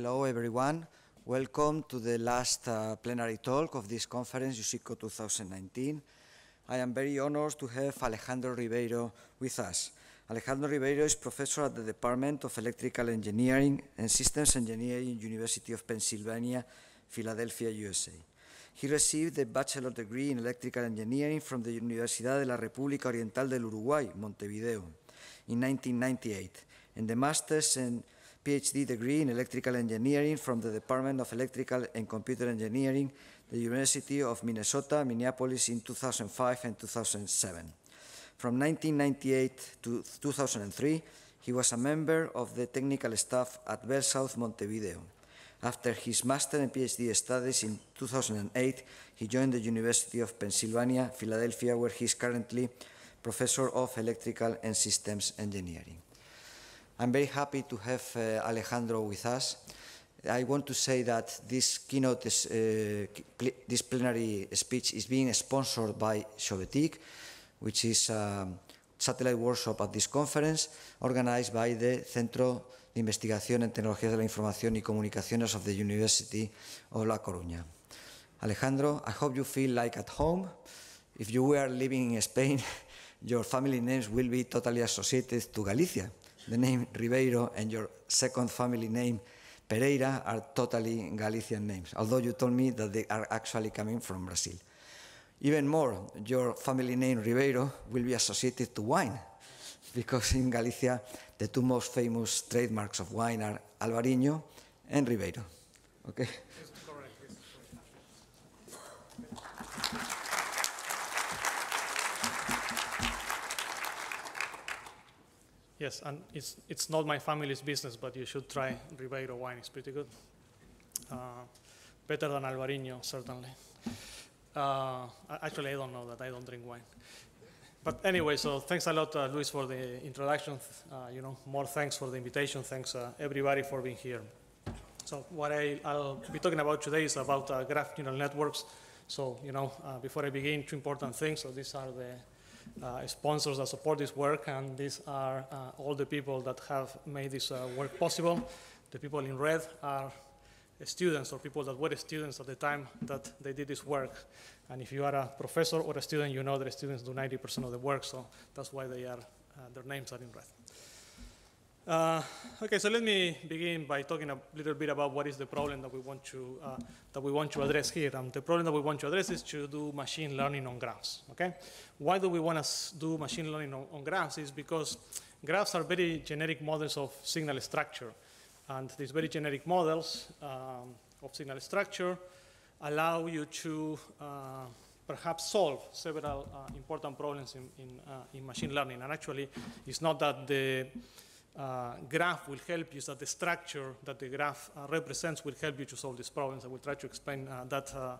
Hello, everyone. Welcome to the last uh, plenary talk of this conference, USICO 2019. I am very honored to have Alejandro Ribeiro with us. Alejandro Ribeiro is professor at the Department of Electrical Engineering and Systems Engineering, University of Pennsylvania, Philadelphia, USA. He received a bachelor degree in electrical engineering from the Universidad de la República Oriental del Uruguay, Montevideo, in 1998, and the master's in PhD degree in electrical engineering from the Department of Electrical and Computer Engineering, the University of Minnesota, Minneapolis in 2005 and 2007. From 1998 to 2003, he was a member of the technical staff at Bell South Montevideo. After his master and PhD studies in 2008, he joined the University of Pennsylvania, Philadelphia, where he is currently professor of electrical and systems engineering. I'm very happy to have uh, Alejandro with us. I want to say that this keynote, this, uh, this plenary speech is being sponsored by Sovetic, which is a satellite workshop at this conference organized by the Centro de Investigación en Tecnologías de la Información y Comunicaciones of the University of La Coruña. Alejandro, I hope you feel like at home. If you were living in Spain, your family names will be totally associated to Galicia the name Ribeiro and your second family name Pereira are totally Galician names, although you told me that they are actually coming from Brazil. Even more, your family name Ribeiro will be associated to wine, because in Galicia the two most famous trademarks of wine are Alvarinho and Ribeiro. Okay? Yes, and it's, it's not my family's business, but you should try Ribeiro wine. It's pretty good. Uh, better than Albarino, certainly. Uh, actually, I don't know that. I don't drink wine. But anyway, so thanks a lot, uh, Luis, for the introduction. Uh, you know, more thanks for the invitation. Thanks, uh, everybody, for being here. So what I, will be talking about today is about uh, graph neural networks. So, you know, before I begin, two important things. So these are the uh, sponsors that support this work, and these are uh, all the people that have made this uh, work possible. The people in red are students or people that were students at the time that they did this work. And if you are a professor or a student, you know that students do 90% of the work, so that's why they are, their names are in red. Uh, okay, so let me begin by talking a little bit about what is the problem that we want to uh, that we want to address here. And um, the problem that we want to address is to do machine learning on graphs. Okay, why do we want to do machine learning on, on graphs? Is because graphs are very generic models of signal structure, and these very generic models um, of signal structure allow you to uh, perhaps solve several uh, important problems in in, uh, in machine learning. And actually, it's not that the uh, graph will help you, that the structure that the graph uh, represents will help you to solve these problems. I will try to explain uh, that uh,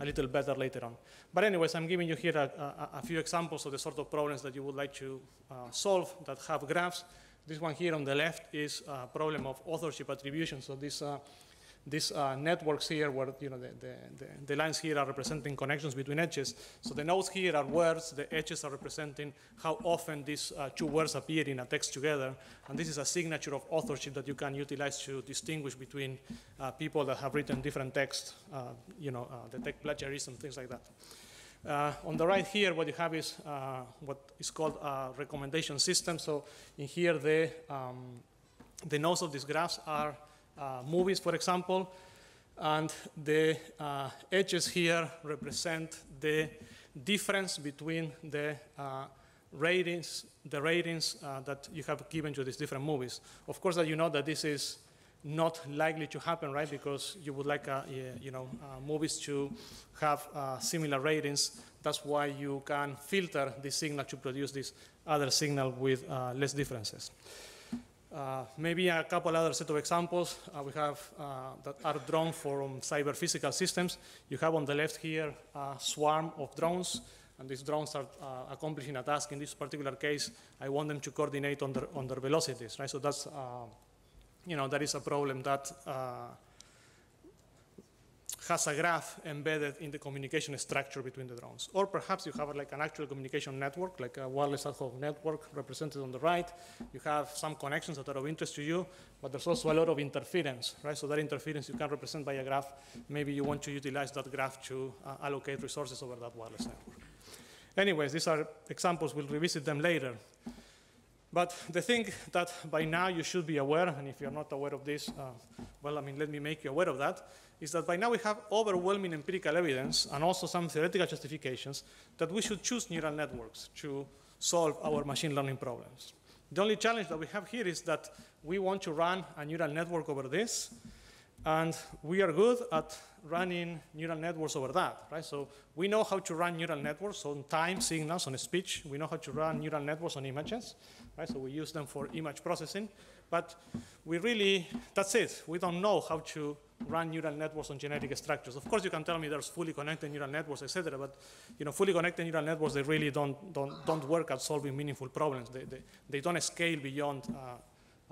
a little better later on. But anyways, I'm giving you here a, a, a, few examples of the sort of problems that you would like to uh, solve that have graphs. This one here on the left is a problem of authorship attribution. So this uh, these uh, networks here where you know, the, the, the, lines here are representing connections between edges. So the nodes here are words, the edges are representing how often these uh, two words appear in a text together. And this is a signature of authorship that you can utilize to distinguish between uh, people that have written different texts, uh, you know, detect uh, plagiarism, things like that. Uh, on the right here, what you have is uh, what is called a recommendation system. So in here, the, um, the nodes of these graphs are uh, movies, for example. And the uh, edges here represent the difference between the uh, ratings, the ratings that you have given to these different movies. Of course, that you know that this is not likely to happen, right? Because you would like, uh, you know, uh, movies to have uh, similar ratings. That's why you can filter the signal to produce this other signal with less differences. Uh, maybe a couple other set of examples uh, we have uh, that are drawn from um, cyber physical systems. You have on the left here a swarm of drones, and these drones are uh, accomplishing a task. In this particular case, I want them to coordinate on their, on their velocities, right? So that's, uh, you know, that is a problem that has a graph embedded in the communication structure between the drones. Or perhaps you have like an actual communication network, like a wireless ad hoc network represented on the right. You have some connections that are of interest to you, but there's also a lot of interference, right? So that interference you can represent by a graph. Maybe you want to utilize that graph to uh, allocate resources over that wireless network. Anyways, these are examples. We'll revisit them later. But the thing that by now you should be aware, and if you're not aware of this, uh, well, I mean, let me make you aware of that, is that by now we have overwhelming empirical evidence and also some theoretical justifications that we should choose neural networks to solve our machine learning problems. The only challenge that we have here is that we want to run a neural network over this, and we are good at running neural networks over that, right? So we know how to run neural networks on time signals, on speech. We know how to run neural networks on images, right? So we use them for image processing. But we really, that's it. We don't know how to run neural networks on genetic structures. Of course, you can tell me there's fully connected neural networks, etc. But you know, fully connected neural networks, they really don't, don't, don't work at solving meaningful problems. They, they, they don't scale beyond uh,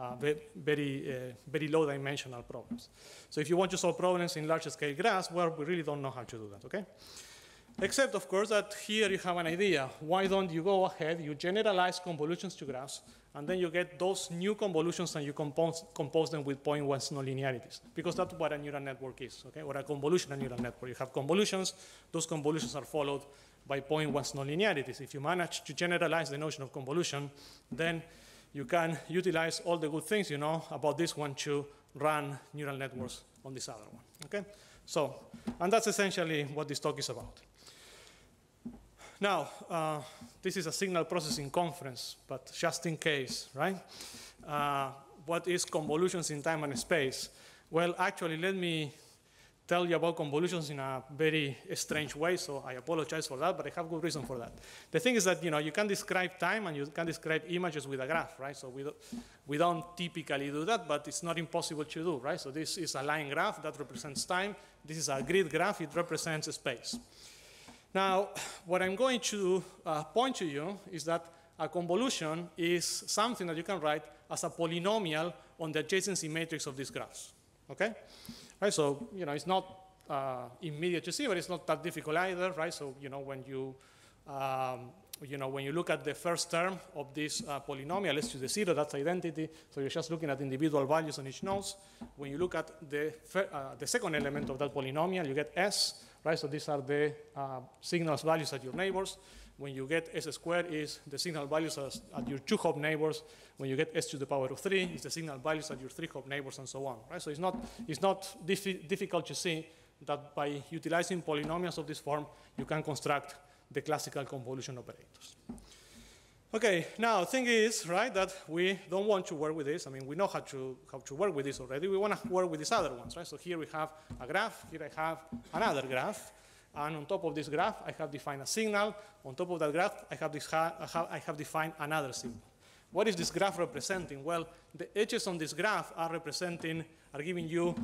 uh, very, uh, very low dimensional problems. So if you want to solve problems in large scale graphs, well, we really don't know how to do that, okay? Except, of course, that here you have an idea. Why don't you go ahead, you generalize convolutions to graphs, and then you get those new convolutions and you compose, compose them with point ones nonlinearities, because that's what a neural network is, okay? or a convolutional neural network. You have convolutions, those convolutions are followed by point ones nonlinearities. If you manage to generalize the notion of convolution, then you can utilize all the good things you know about this one to run neural networks on this other one. Okay? So, and that's essentially what this talk is about. Now, uh, this is a signal processing conference, but just in case, right? Uh, what is convolutions in time and space? Well, actually, let me tell you about convolutions in a very strange way, so I apologize for that, but I have good reason for that. The thing is that you know you can describe time and you can describe images with a graph, right? So we don't, we don't typically do that, but it's not impossible to do, right? So this is a line graph that represents time. This is a grid graph. It represents space. Now, what I'm going to uh, point to you is that a convolution is something that you can write as a polynomial on the adjacency matrix of these graphs, okay? right? So, you know, it's not uh, immediate to see, but it's not that difficult either, right? So, you know, when you, um, you know, when you look at the first term of this uh, polynomial, let's the zero, that's identity. So you're just looking at individual values on each node. When you look at the, uh, the second element of that polynomial, you get S, right? So these are the uh, signals values at your neighbors. When you get S squared is the signal values as, at your two hop neighbors. When you get S to the power of three, it's the signal values at your three hop neighbors and so on, right? So it's not, it's not difficult to see that by utilizing polynomials of this form, you can construct the classical convolution operators. Okay, now thing is, right, that we don't want to work with this. I mean, we know how to, how to work with this already. We want to work with these other ones, right? So here we have a graph, here I have another graph. And on top of this graph, I have defined a signal. On top of that graph, I have, I have, I have defined another signal. What is this graph representing? Well, the edges on this graph are representing, are giving you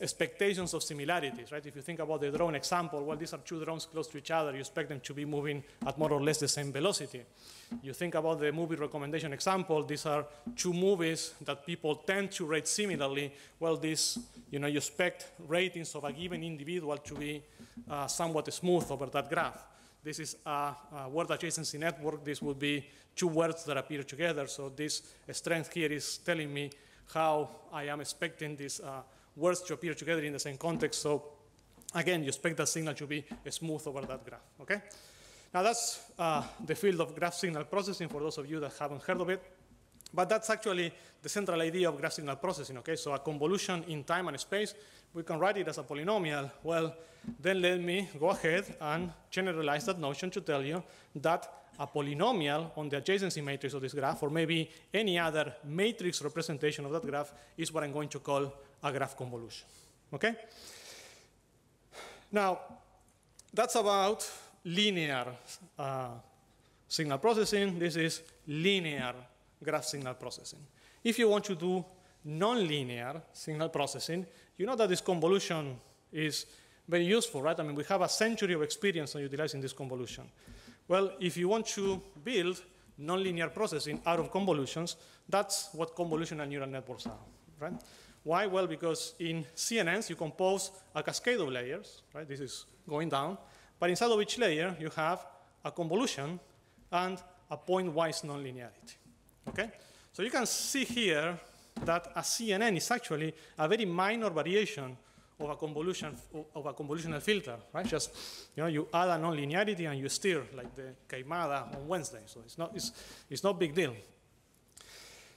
expectations of similarities, right? If you think about the drone example, well, these are two drones close to each other. You expect them to be moving at more or less the same velocity. You think about the movie recommendation example, these are two movies that people tend to rate similarly. Well, this, you know, you expect ratings of a given individual to be uh, somewhat smooth over that graph. This is a, a word adjacency network. This would be two words that appear together. So this strength here is telling me how I am expecting this uh, words to appear together in the same context. So again, you expect that signal to be smooth over that graph, okay? Now that's uh, the field of graph signal processing for those of you that haven't heard of it. But that's actually the central idea of graph signal processing, okay? So a convolution in time and space, we can write it as a polynomial. Well, then let me go ahead and generalize that notion to tell you that a polynomial on the adjacency matrix of this graph, or maybe any other matrix representation of that graph, is what I'm going to call a graph convolution. Okay? Now, that's about linear uh, signal processing. This is linear graph signal processing. If you want to do nonlinear signal processing, you know that this convolution is very useful, right? I mean, we have a century of experience on utilizing this convolution. Well, if you want to build nonlinear processing out of convolutions, that's what convolutional neural networks are, right? Why? Well, because in CNNs, you compose a cascade of layers. Right? This is going down. But inside of each layer, you have a convolution and a pointwise nonlinearity. Okay? So you can see here that a CNN is actually a very minor variation of a convolution of a convolutional filter, right? Just you know, you add a nonlinearity and you steer like the Caimada on Wednesday. So it's not it's, it's not big deal.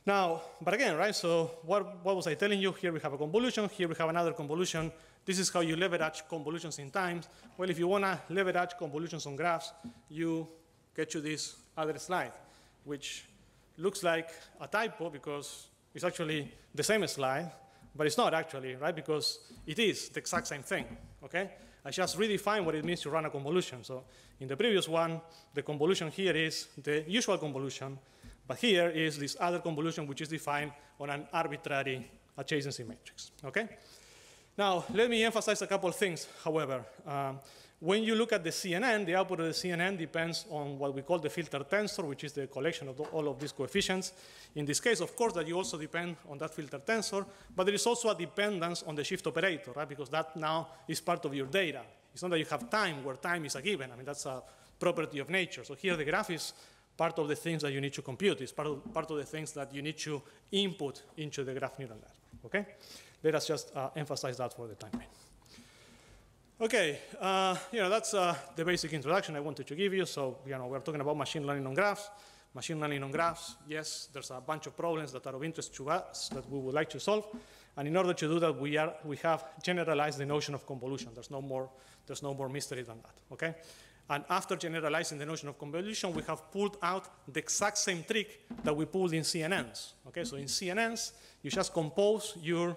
Now, but again, right, so what, what was I telling you? Here we have a convolution, here we have another convolution. This is how you leverage convolutions in times. Well, if you want to leverage convolutions on graphs, you get to this other slide, which looks like a typo because it's actually the same slide, but it's not actually, right, because it is the exact same thing, okay? I just redefine what it means to run a convolution. So in the previous one, the convolution here is the usual convolution, but here is this other convolution which is defined on an arbitrary adjacency matrix, okay? Now, let me emphasize a couple of things, however. Um, when you look at the CNN, the output of the CNN depends on what we call the filter tensor, which is the collection of the, all of these coefficients. In this case, of course, that you also depend on that filter tensor, but there is also a dependence on the shift operator, right? Because that now is part of your data. It's not that you have time, where time is a given. I mean, that's a property of nature. So here the graph is part of the things that you need to compute. It's part of, part of the things that you need to input into the graph neural net. Okay? Let us just uh, emphasize that for the time being. Okay, uh, you know, that's uh, the basic introduction I wanted to give you. So, you know, we're talking about machine learning on graphs. Machine learning on graphs, yes, there's a bunch of problems that are of interest to us that we would like to solve. And in order to do that, we, are, we have generalized the notion of convolution. There's no, more, there's no more mystery than that, okay? And after generalizing the notion of convolution, we have pulled out the exact same trick that we pulled in CNNs. Okay, so in CNNs, you just compose your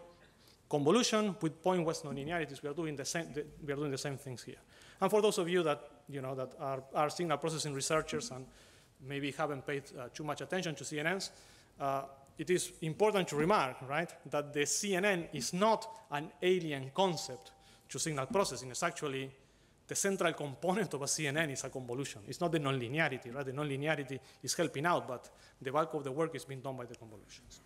convolution with point West nonlinearities. We are doing the same. The, we are doing the same things here. And for those of you that you know that are, are signal processing researchers and maybe haven't paid uh, too much attention to CNNs, uh, it is important to remark, right, that the CNN is not an alien concept to signal processing. It's actually the central component of a CNN is a convolution. It's not the nonlinearity, right? The nonlinearity is helping out, but the bulk of the work is being done by the convolutions.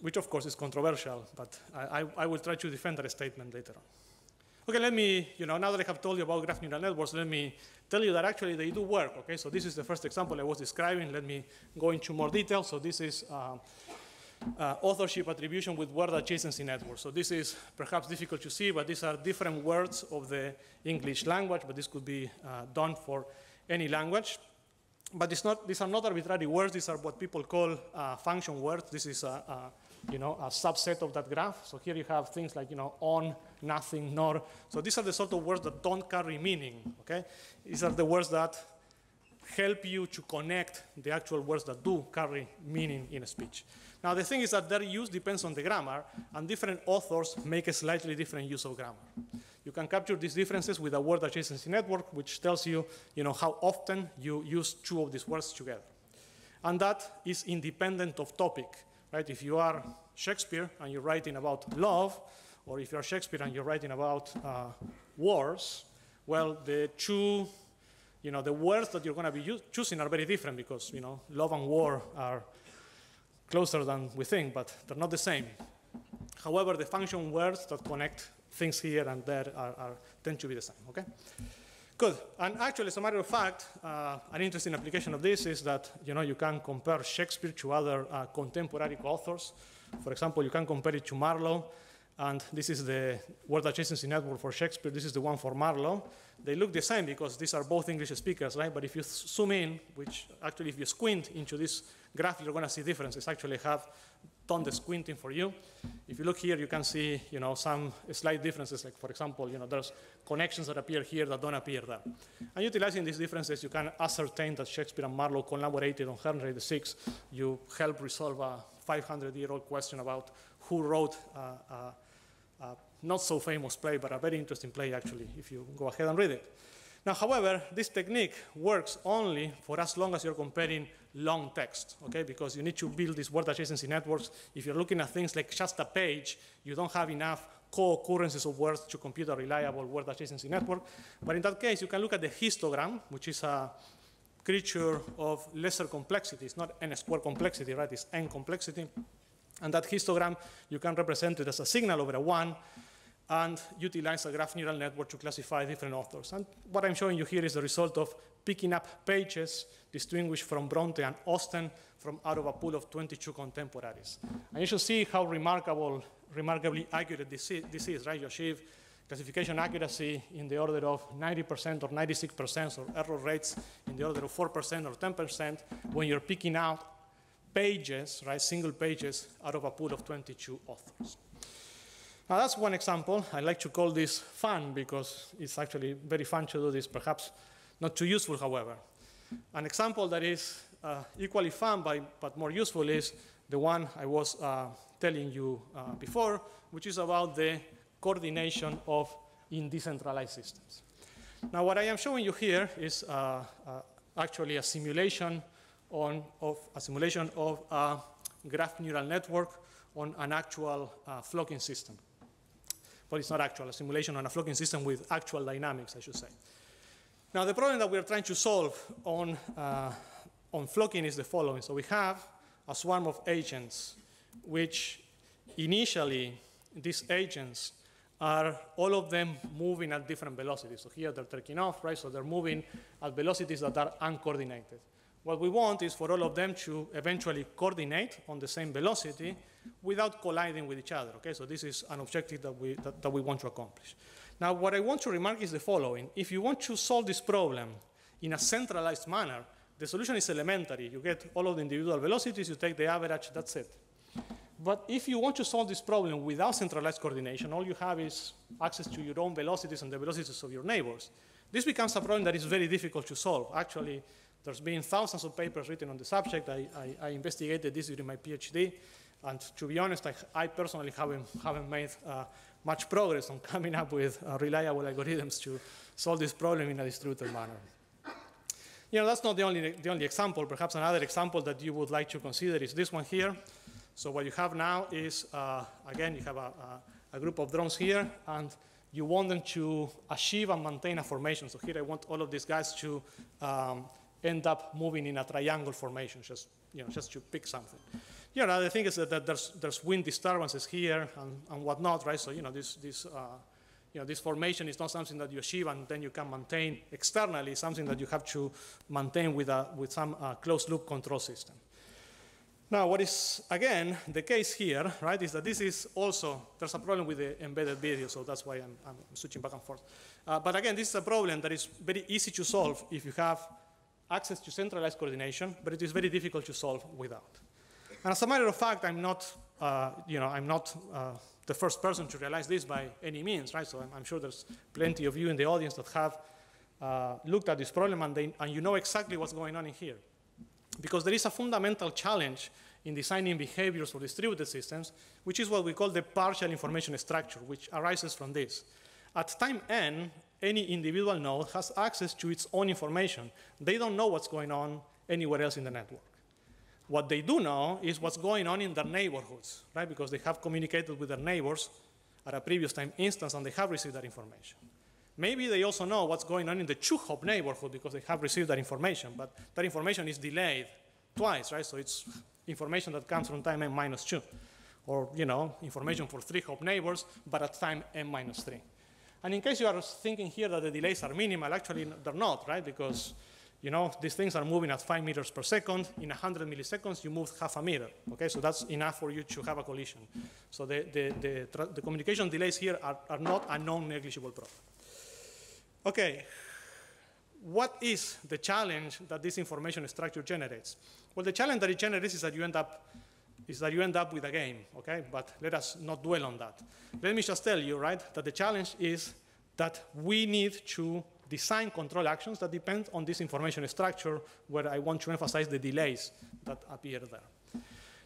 Which, of course, is controversial, but I, I, I will try to defend that statement later on. Okay, let me, you know, now that I have told you about graph neural networks, let me tell you that actually they do work, okay? So this is the first example I was describing. Let me go into more detail. So this is uh, uh, authorship attribution with word adjacency networks. So this is perhaps difficult to see, but these are different words of the English language, but this could be uh, done for any language. But not, these are not arbitrary words. These are what people call uh, function words. This is a, a, you know, a subset of that graph. So here you have things like you know, on, nothing, nor. So these are the sort of words that don't carry meaning. Okay? These are the words that help you to connect the actual words that do carry meaning in a speech. Now, the thing is that their use depends on the grammar, and different authors make a slightly different use of grammar. You can capture these differences with a word adjacency network, which tells you, you know, how often you use two of these words together. And that is independent of topic, right? If you are Shakespeare and you're writing about love, or if you're Shakespeare and you're writing about uh, wars, well, the two, you know, the words that you're going to be choosing are very different because, you know, love and war are closer than we think, but they're not the same. However, the function words that connect things here and there are, are tend to be the same, okay? Good, and actually, as a matter of fact, uh, an interesting application of this is that, you know, you can compare Shakespeare to other uh, contemporary authors. For example, you can compare it to Marlowe, and this is the word adjacency network for Shakespeare. This is the one for Marlowe. They look the same because these are both English speakers, right? But if you zoom in, which actually if you squint into this graph, you're going to see differences. Actually, I have done the squinting for you. If you look here, you can see, you know, some slight differences. Like for example, you know, there's connections that appear here that don't appear there. And utilizing these differences, you can ascertain that Shakespeare and Marlowe collaborated on Henry VI. You help resolve a 500-year-old question about who wrote. Uh, uh, uh, not so famous play, but a very interesting play, actually, if you go ahead and read it. Now, however, this technique works only for as long as you're comparing long text, okay? Because you need to build these word adjacency networks. If you're looking at things like just a page, you don't have enough co-occurrences of words to compute a reliable word adjacency network. But in that case, you can look at the histogram, which is a creature of lesser complexity. It's not n square complexity, right? It's n complexity. And that histogram, you can represent it as a signal over a one and utilize a graph neural network to classify different authors. And what I'm showing you here is the result of picking up pages distinguished from Bronte and Austen from out of a pool of 22 contemporaries. And you should see how remarkable, remarkably accurate this is, this is right? You achieve classification accuracy in the order of 90% or 96% or error rates in the order of 4% or 10% when you're picking out pages, right, single pages, out of a pool of 22 authors. Now, that's one example. I like to call this fun because it's actually very fun to do this, perhaps not too useful, however. An example that is uh, equally fun by, but more useful is the one I was uh, telling you uh, before, which is about the coordination of in decentralized systems. Now, what I am showing you here is uh, uh, actually a simulation on, of a simulation of a graph neural network on an actual uh, flocking system. but it's not actual, a simulation on a flocking system with actual dynamics, I should say. Now, the problem that we are trying to solve on, uh, on flocking is the following. So we have a swarm of agents, which initially, these agents are all of them moving at different velocities. So here they're taking off, right? So they're moving at velocities that are uncoordinated. What we want is for all of them to eventually coordinate on the same velocity without colliding with each other. Okay, so this is an objective that we, that, that we want to accomplish. Now, what I want to remark is the following. If you want to solve this problem in a centralized manner, the solution is elementary. You get all of the individual velocities, you take the average, that's it. But if you want to solve this problem without centralized coordination, all you have is access to your own velocities and the velocities of your neighbors. This becomes a problem that is very difficult to solve. Actually, there's been thousands of papers written on the subject. I, I, I investigated this during my PhD. And to be honest, I, I personally haven't, haven't made uh, much progress on coming up with uh, reliable algorithms to solve this problem in a distributed manner. You know, that's not the only, the only example. Perhaps another example that you would like to consider is this one here. So what you have now is, uh, again, you have a, a, a, group of drones here, and you want them to achieve and maintain a formation. So here I want all of these guys to um, end up moving in a triangle formation, just, you know, just to pick something. You know, the thing is that, that there's, there's wind disturbances here and, and whatnot, right? So, you know, this, this, uh, you know, this formation is not something that you achieve and then you can maintain externally, something that you have to maintain with, a, with some uh, closed-loop control system. Now, what is, again, the case here, right, is that this is also, there's a problem with the embedded video, so that's why I'm, I'm switching back and forth. Uh, but again, this is a problem that is very easy to solve if you have access to centralized coordination, but it is very difficult to solve without. And as a matter of fact, I'm not, uh, you know, I'm not uh, the first person to realize this by any means, right? So I'm, I'm sure there's plenty of you in the audience that have uh, looked at this problem and, they, and you know exactly what's going on in here. Because there is a fundamental challenge in designing behaviors for distributed systems, which is what we call the partial information structure, which arises from this. At time n, any individual node has access to its own information. They don't know what's going on anywhere else in the network. What they do know is what's going on in their neighborhoods, right? Because they have communicated with their neighbors at a previous time instance and they have received that information. Maybe they also know what's going on in the Chuhop neighborhood because they have received that information, but that information is delayed twice, right? So it's information that comes from time n minus two, or you know, information for three Hop neighbors, but at time n minus three. And in case you are thinking here that the delays are minimal, actually they're not, right? Because you know these things are moving at five meters per second. In 100 milliseconds, you move half a meter. Okay, so that's enough for you to have a collision. So the the the, the communication delays here are, are not a non-negligible problem. Okay. What is the challenge that this information structure generates? Well, the challenge that it generates is that you end up is that you end up with a game, okay? But let us not dwell on that. Let me just tell you, right, that the challenge is that we need to design control actions that depend on this information structure where I want to emphasize the delays that appear there.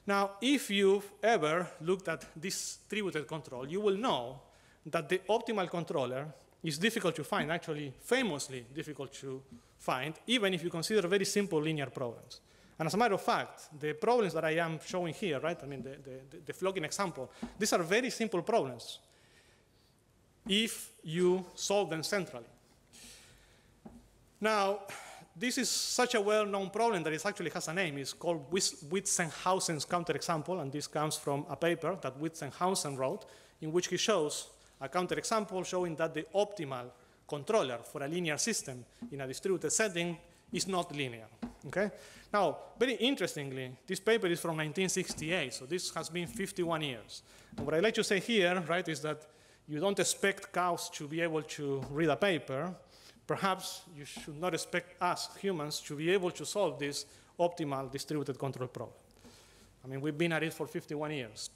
Now, if you've ever looked at distributed control, you will know that the optimal controller is difficult to find, actually famously difficult to find, even if you consider very simple linear programs. And as a matter of fact, the problems that I am showing here, right, I mean, the, the, the flogging example, these are very simple problems if you solve them centrally. Now, this is such a well-known problem that it actually has a name. It's called Witzenhausen's counterexample, and this comes from a paper that Witzenhausen wrote, in which he shows a counterexample showing that the optimal controller for a linear system in a distributed setting is not linear. Okay? Now, very interestingly, this paper is from 1968, so this has been 51 years. And what I'd like to say here, right, is that you don't expect cows to be able to read a paper. Perhaps you should not expect us, humans, to be able to solve this optimal distributed control problem. I mean, we've been at it for 51 years.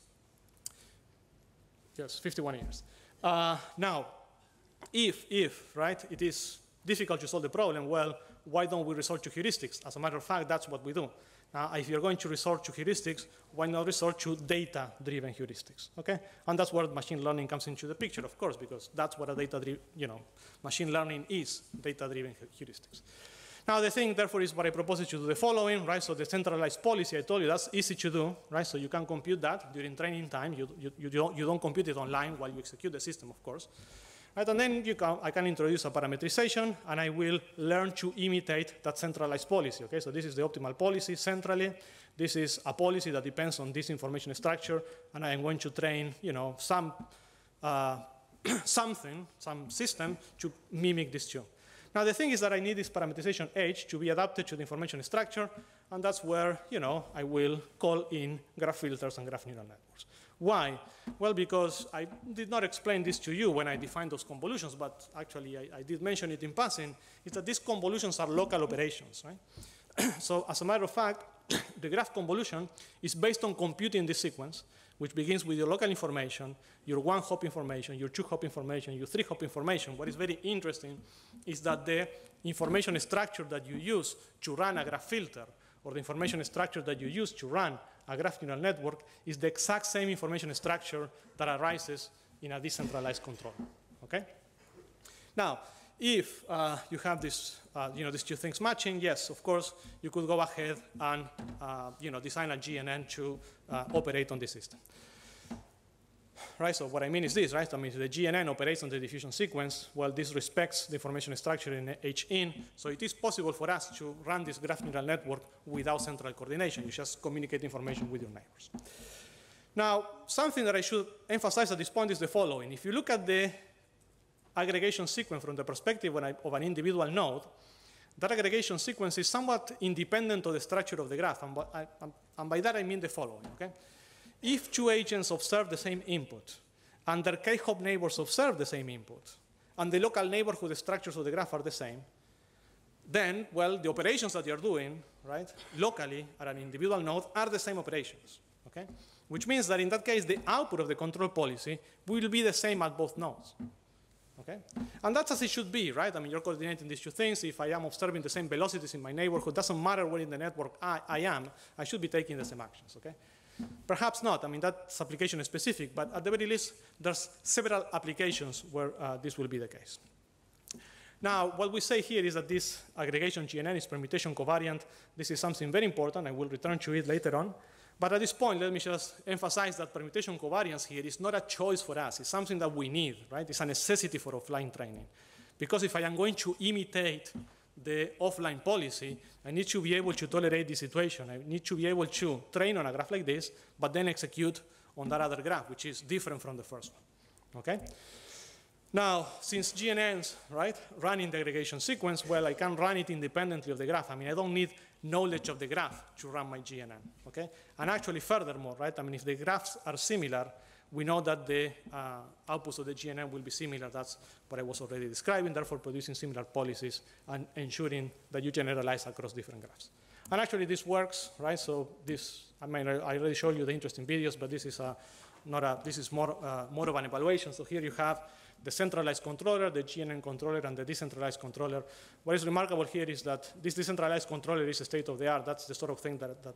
Yes, 51 years. Uh, now, if, if, right, it is difficult to solve the problem, well, why don't we resort to heuristics? As a matter of fact, that's what we do. if you're going to resort to heuristics, why not resort to data-driven heuristics? Okay, and that's where machine learning comes into the picture, of course, because that's what a data-driven, you know, machine learning is data-driven heuristics. Now the thing, therefore, is what I propose is to do the following, right? So the centralized policy, I told you, that's easy to do, right? So you can compute that during training time. You, you, you, don't, you don't compute it online while you execute the system, of course. Right? And then can, I can introduce a parametrization, and I will learn to imitate that centralized policy. Okay, so this is the optimal policy centrally. This is a policy that depends on this information structure, and I am going to train, you know, some uh, something, some system to mimic this tune. Now the thing is that I need this parametrization H to be adapted to the information structure, and that's where you know I will call in graph filters and graph neural net. Why? Well, because I did not explain this to you when I defined those convolutions, but actually I, I did mention it in passing, is that these convolutions are local operations. Right? so as a matter of fact, the graph convolution is based on computing this sequence, which begins with your local information, your one-hop information, your two-hop information, your three-hop information. What is very interesting is that the information structure that you use to run a graph filter, or the information structure that you use to run a graph neural network is the exact same information structure that arises in a decentralized control. Okay? Now, if uh, you have this, uh, you know, these two things matching, yes, of course, you could go ahead and, uh, you know, design a GNN to uh, operate on this system. Right, so what I mean is this, right? I mean, the GNN operates on the diffusion sequence, while this respects the formation structure in H in. So it is possible for us to run this graph neural network without central coordination. You just communicate information with your neighbors. Now, something that I should emphasize at this point is the following. If you look at the aggregation sequence from the perspective of an individual node, that aggregation sequence is somewhat independent of the structure of the graph. And by, that, I mean the following, okay? if two agents observe the same input, and their K-hop neighbors observe the same input, and the local neighborhood structures of the graph are the same, then, well, the operations that you're doing, right, locally at an individual node are the same operations, okay? Which means that in that case, the output of the control policy will be the same at both nodes, okay? And that's as it should be, right? I mean, you're coordinating these two things. If I am observing the same velocities in my neighborhood, doesn't matter where in the network I, I am, I should be taking the same actions, okay? Perhaps not. I mean, that's application specific, but at the very least, there's several applications where uh, this will be the case. Now, what we say here is that this aggregation GNN is permutation covariant. This is something very important. I will return to it later on. But at this point, let me just emphasize that permutation covariance here is not a choice for us. It's something that we need, right? It's a necessity for offline training. Because if I am going to imitate the offline policy, I need to be able to tolerate the situation. I need to be able to train on a graph like this, but then execute on that other graph, which is different from the first one, okay? Now, since GNNs, right, running the aggregation sequence, well, I can run it independently of the graph. I mean, I don't need knowledge of the graph to run my GNN, okay? And actually, furthermore, right, I mean, if the graphs are similar, we know that the uh, outputs of the GNN will be similar. That's what I was already describing, therefore producing similar policies and ensuring that you generalize across different graphs. And actually, this works, right? So this, I mean, I already showed you the interesting videos, but this is a, uh, not a, this is more, uh, more of an evaluation. So here you have the centralized controller, the GNN controller, and the decentralized controller. What is remarkable here is that this decentralized controller is a state of the art. That's the sort of thing that, that,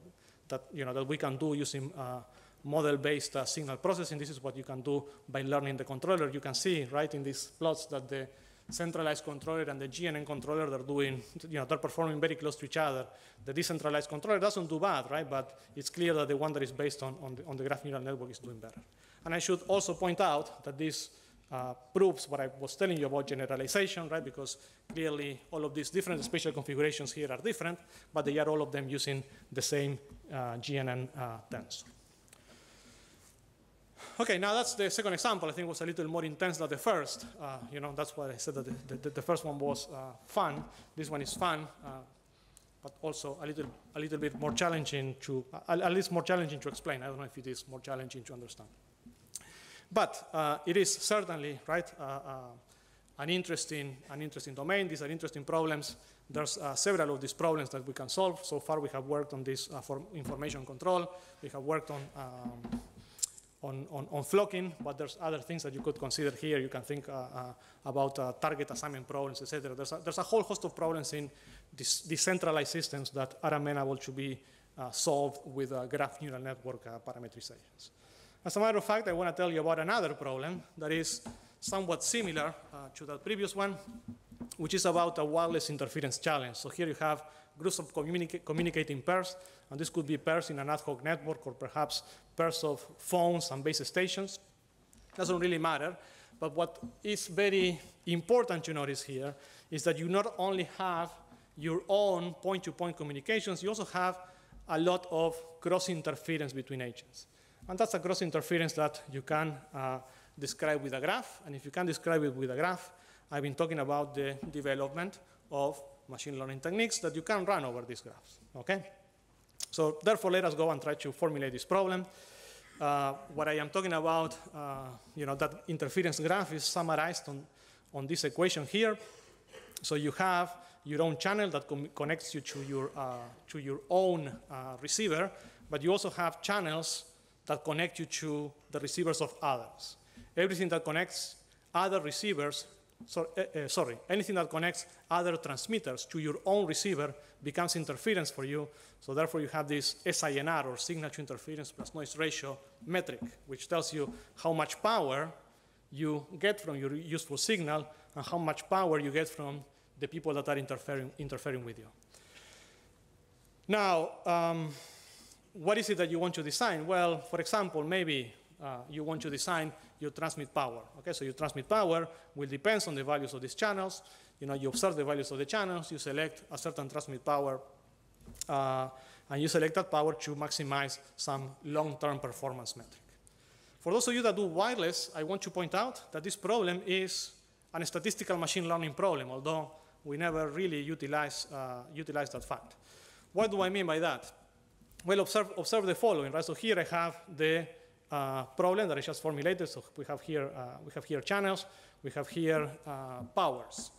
that, you know, that we can do using uh, model-based uh, signal processing. This is what you can do by learning the controller. You can see, right, in these plots that the centralized controller and the GNN controller, they're doing, you know, they're performing very close to each other. The decentralized controller doesn't do bad, right, but it's clear that the one that is based on, on, the, on the graph neural network is doing better. And I should also point out that this uh, proves what I was telling you about generalization, right? Because clearly all of these different spatial configurations here are different, but they are all of them using the same uh, GNN uh, tensor. Okay, now that's the second example. I think was a little more intense than the first. Uh, you know, that's why I said that the, the, the first one was uh, fun. This one is fun, uh, but also a little, a little bit more challenging to, at least more challenging to explain. I don't know if it is more challenging to understand. But uh, it is certainly, right, uh, uh, an, interesting, an interesting domain. These are interesting problems. There's several of these problems that we can solve. So far, we have worked on this for information control. We have worked on um, on, on, on, flocking, but there's other things that you could consider here. You can think uh, uh, about uh, target assignment problems, etc. There's a, there's a whole host of problems in decentralized systems that are amenable to be uh, solved with graph neural network uh, parametrizations. As a matter of fact, I want to tell you about another problem that is somewhat similar uh, to that previous one, which is about a wireless interference challenge. So here you have groups of communica communicating pairs, and this could be pairs in an ad hoc network or perhaps pairs of phones and base stations. Doesn't really matter, but what is very important to notice here is that you not only have your own point-to-point -point communications, you also have a lot of cross-interference between agents. And that's a cross-interference that you can uh, describe with a graph, and if you can describe it with a graph, I've been talking about the development of machine learning techniques that you can run over these graphs, okay? So therefore, let us go and try to formulate this problem. Uh, what I am talking about, uh, you know, that interference graph is summarized on, on this equation here. So you have your own channel that connects you to your, uh, to your own uh, receiver, but you also have channels that connect you to the receivers of others. Everything that connects other receivers so, uh, sorry, anything that connects other transmitters to your own receiver becomes interference for you. So therefore, you have this SINR, or signature interference plus noise ratio metric, which tells you how much power you get from your useful signal and how much power you get from the people that are interfering, interfering with you. Now, um, what is it that you want to design? Well, for example, maybe uh, you want to design your transmit power. Okay, so your transmit power will depend on the values of these channels. You know, you observe the values of the channels, you select a certain transmit power, uh, and you select that power to maximize some long-term performance metric. For those of you that do wireless, I want to point out that this problem is a statistical machine learning problem, although we never really utilize, uh, utilize that fact. What do I mean by that? Well, observe, observe the following, right? So here I have the uh, problem that I just formulated. So we have here, uh, we have here channels, we have here uh, powers.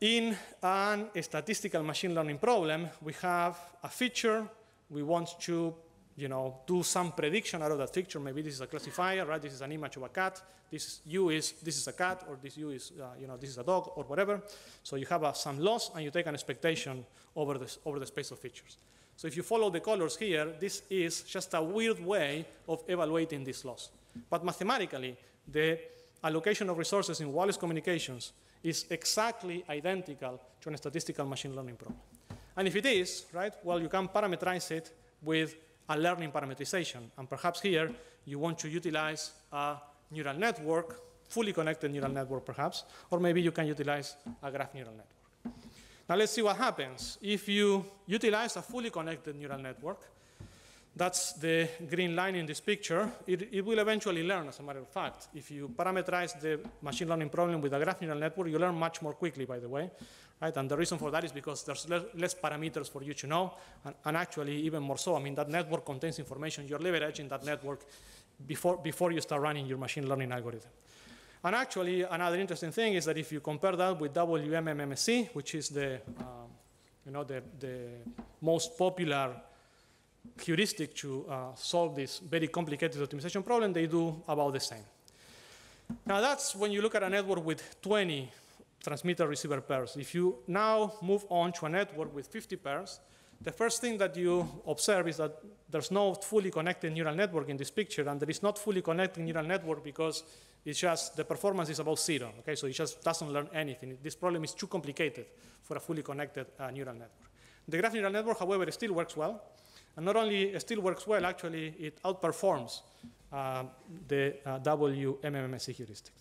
In a statistical machine learning problem, we have a feature. We want to you know, do some prediction out of that feature. Maybe this is a classifier, right? This is an image of a cat. This U is this is a cat, or this U is uh, you know this is a dog, or whatever. So you have some loss, and you take an expectation over this over the space of features. So if you follow the colors here, this is just a weird way of evaluating this loss. But mathematically, the allocation of resources in wireless communications is exactly identical to a statistical machine learning problem. And if it is, right, well, you can parameterize it with a learning parameterization. And perhaps here you want to utilize a neural network, fully connected neural network perhaps, or maybe you can utilize a graph neural network. Now let's see what happens. If you utilize a fully connected neural network, that's the green line in this picture, it, it, will eventually learn, as a matter of fact. If you parameterize the machine learning problem with a graph neural network, you learn much more quickly, by the way. Right? And the reason for that is because there's le less parameters for you to know, and, and, actually even more so. I mean, that network contains information. You're leveraging that network before, before you start running your machine learning algorithm. And actually, another interesting thing is that if you compare that with WMMMC, which is the, um, you know, the, the most popular heuristic to uh, solve this very complicated optimization problem, they do about the same. Now that's when you look at a network with 20 transmitter-receiver pairs. If you now move on to a network with 50 pairs, the first thing that you observe is that there's no fully connected neural network in this picture, and there is not fully connected neural network because it's just the performance is about zero, okay? So it just doesn't learn anything. This problem is too complicated for a fully connected uh, neural network. The graph neural network, however, still works well. And not only still works well, actually, it outperforms uh, the uh, heuristic.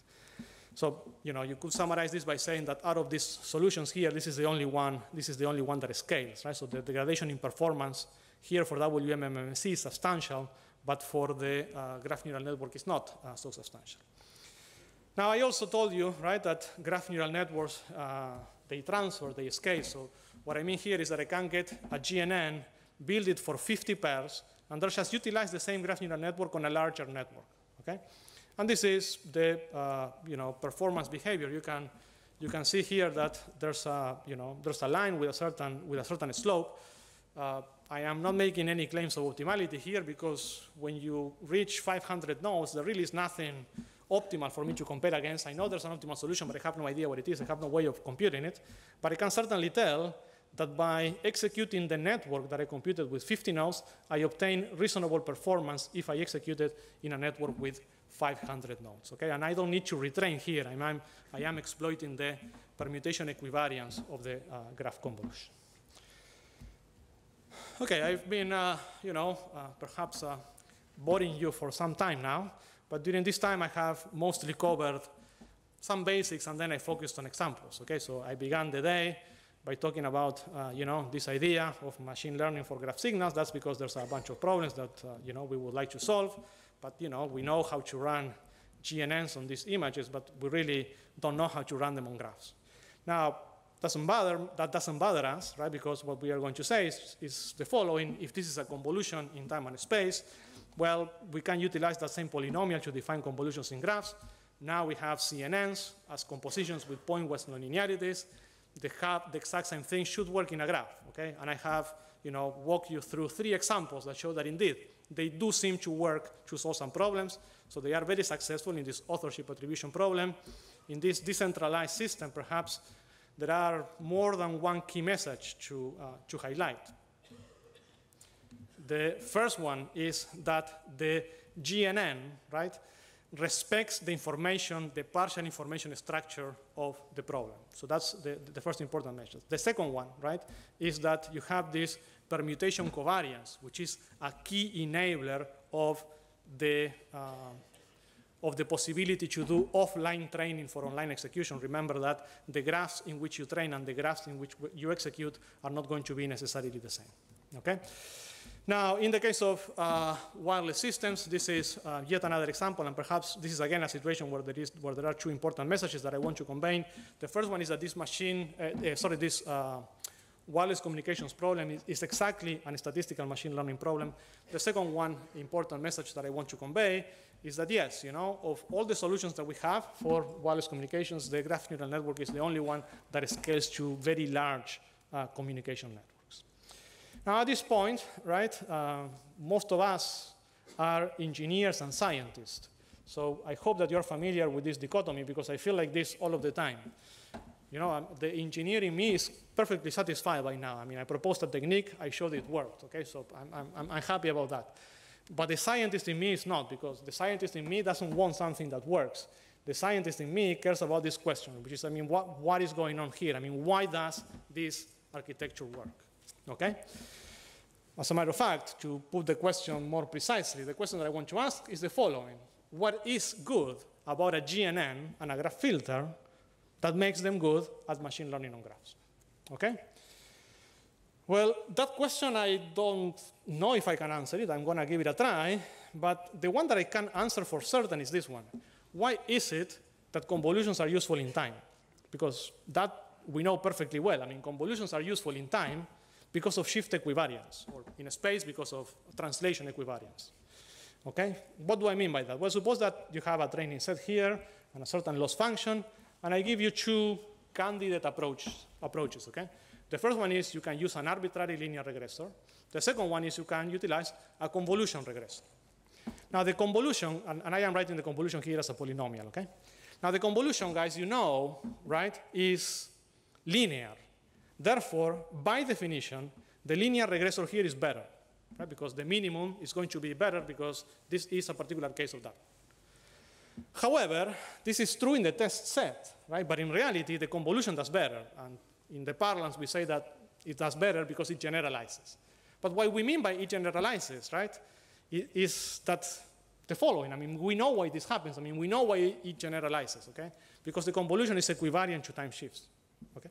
So, you know, you could summarize this by saying that out of these solutions here, this is the only one, this is the only one that scales, right? So the degradation in performance here for WMMMC is substantial, but for the uh, graph neural network is not uh, so substantial. Now, I also told you, right, that graph neural networks, uh, they transfer, they scale. So what I mean here is that I can get a GNN, build it for 50 pairs, and they'll just utilize the same graph neural network on a larger network, okay? And this is the, uh, you know, performance behavior. You can, you can see here that there's a, you know, there's a line with a certain, with a certain slope. Uh, I am not making any claims of optimality here because when you reach 500 nodes, there really is nothing optimal for me to compare against. I know there's an optimal solution, but I have no idea what it is. I have no way of computing it. But I can certainly tell that by executing the network that I computed with 50 nodes, I obtain reasonable performance if I execute it in a network with 500 nodes. Okay, and I don't need to retrain here. I'm, I'm I am exploiting the permutation equivariance of the uh, graph convolution. Okay, I've been, uh, you know, uh, perhaps uh, boring you for some time now. But during this time, I have mostly covered some basics, and then I focused on examples. Okay, so I began the day by talking about, uh, you know, this idea of machine learning for graph signals. That's because there's a bunch of problems that, uh, you know, we would like to solve. But, you know, we know how to run GNNs on these images, but we really don't know how to run them on graphs. Now, doesn't bother, that doesn't bother us, right? Because what we are going to say is, is the following. If this is a convolution in time and space, well, we can utilize that same polynomial to define convolutions in graphs. Now we have CNNs as compositions with pointwise nonlinearities. They have the exact same thing should work in a graph, okay? And I have, you know, walked you through three examples that show that indeed they do seem to work to solve some problems. So they are very successful in this authorship attribution problem. In this decentralized system, perhaps there are more than one key message to, uh, to highlight. The first one is that the GNN, right, respects the information, the partial information structure of the problem. So that's the, the first important measure. The second one, right, is that you have this permutation covariance, which is a key enabler of the uh, of the possibility to do offline training for online execution. Remember that the graphs in which you train and the graphs in which you execute are not going to be necessarily the same. Okay? Now, in the case of uh, wireless systems, this is uh, yet another example, and perhaps this is again a situation where there, is, where there are two important messages that I want to convey. The first one is that this machine, uh, uh sorry, this uh, wireless communications problem is, is, exactly a statistical machine learning problem. The second one important message that I want to convey is that yes, you know, of all the solutions that we have for wireless communications, the graph neural network is the only one that scales to very large uh, communication networks. Now, at this point, right, uh, most of us are engineers and scientists. So I hope that you're familiar with this dichotomy because I feel like this all of the time. You know, um, the engineer in me is perfectly satisfied by now. I mean, I proposed a technique, I showed it worked, okay? So I'm, I'm, I'm happy about that. But the scientist in me is not because the scientist in me doesn't want something that works. The scientist in me cares about this question, which is, I mean, what, what is going on here? I mean, why does this architecture work, okay? As a matter of fact, to put the question more precisely, the question that I want to ask is the following. What is good about a GNN and a graph filter that makes them good at machine learning on graphs? Okay? Well, that question I don't know if I can answer it. I'm going to give it a try. But the one that I can answer for certain is this one. Why is it that convolutions are useful in time? Because that we know perfectly well. I mean, convolutions are useful in time because of shift equivariance, or in space because of translation equivariance. Okay? What do I mean by that? Well, suppose that you have a training set here and a certain loss function, and I give you two candidate approach, approaches, okay? The first one is you can use an arbitrary linear regressor. The second one is you can utilize a convolution regressor. Now the convolution, and, and I am writing the convolution here as a polynomial, okay? Now the convolution, guys, you know, right, is linear. Therefore, by definition, the linear regressor here is better, right? because the minimum is going to be better because this is a particular case of that. However, this is true in the test set, right? but in reality, the convolution does better. And in the parlance, we say that it does better because it generalizes. But what we mean by it generalizes, right, is that the following. I mean, we know why this happens. I mean, we know why it generalizes, okay? Because the convolution is equivariant to time shifts, okay?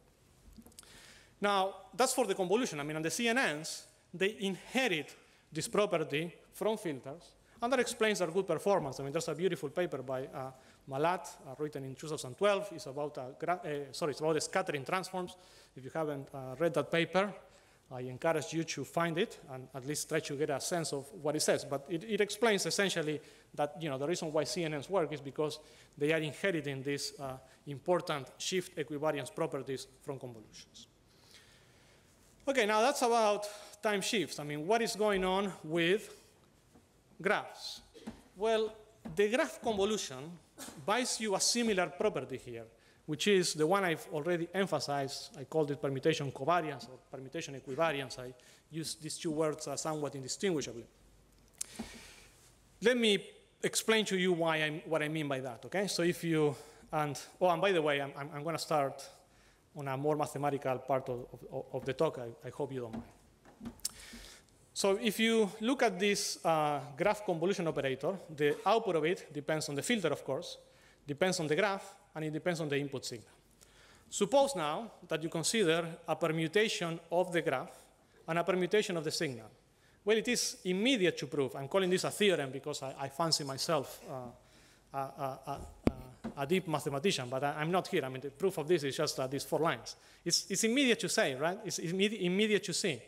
Now, that's for the convolution. I mean, on the CNNs, they inherit this property from filters, and that explains their good performance. I mean, there's a beautiful paper by uh, Malat, uh, written in 2012. It's about, uh, sorry, it's about scattering transforms. If you haven't uh, read that paper, I encourage you to find it and at least try to get a sense of what it says. But it, it explains essentially that you know, the reason why CNNs work is because they are inheriting these uh, important shift equivariance properties from convolutions. Okay, now that's about time shifts. I mean, what is going on with graphs? Well, the graph convolution buys you a similar property here, which is the one I've already emphasized. I called it permutation covariance or permutation equivariance. I use these two words uh, somewhat indistinguishably. Let me explain to you why I'm, what I mean by that, okay? So if you, and, oh, and by the way, I'm, I'm, I'm going to start on a more mathematical part of, of, of the talk. I, I, hope you don't mind. So if you look at this uh, graph convolution operator, the output of it depends on the filter, of course, depends on the graph, and it depends on the input signal. Suppose now that you consider a permutation of the graph and a permutation of the signal. Well, it is immediate to prove. I'm calling this a theorem because I, I fancy myself uh, a, a, a, a deep mathematician, but I, am not here. I mean, the proof of this is just uh, these four lines. It's, it's immediate to say, right? It's immediate, immediate to see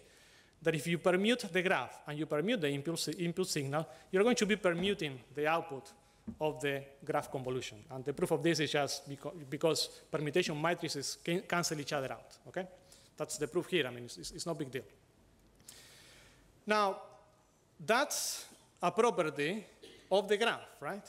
that if you permute the graph and you permute the impulse, impulse signal, you're going to be permuting the output of the graph convolution. And the proof of this is just because, because permutation matrices can cancel each other out, okay? That's the proof here. I mean, it's, it's, it's no big deal. Now, that's a property of the graph, right?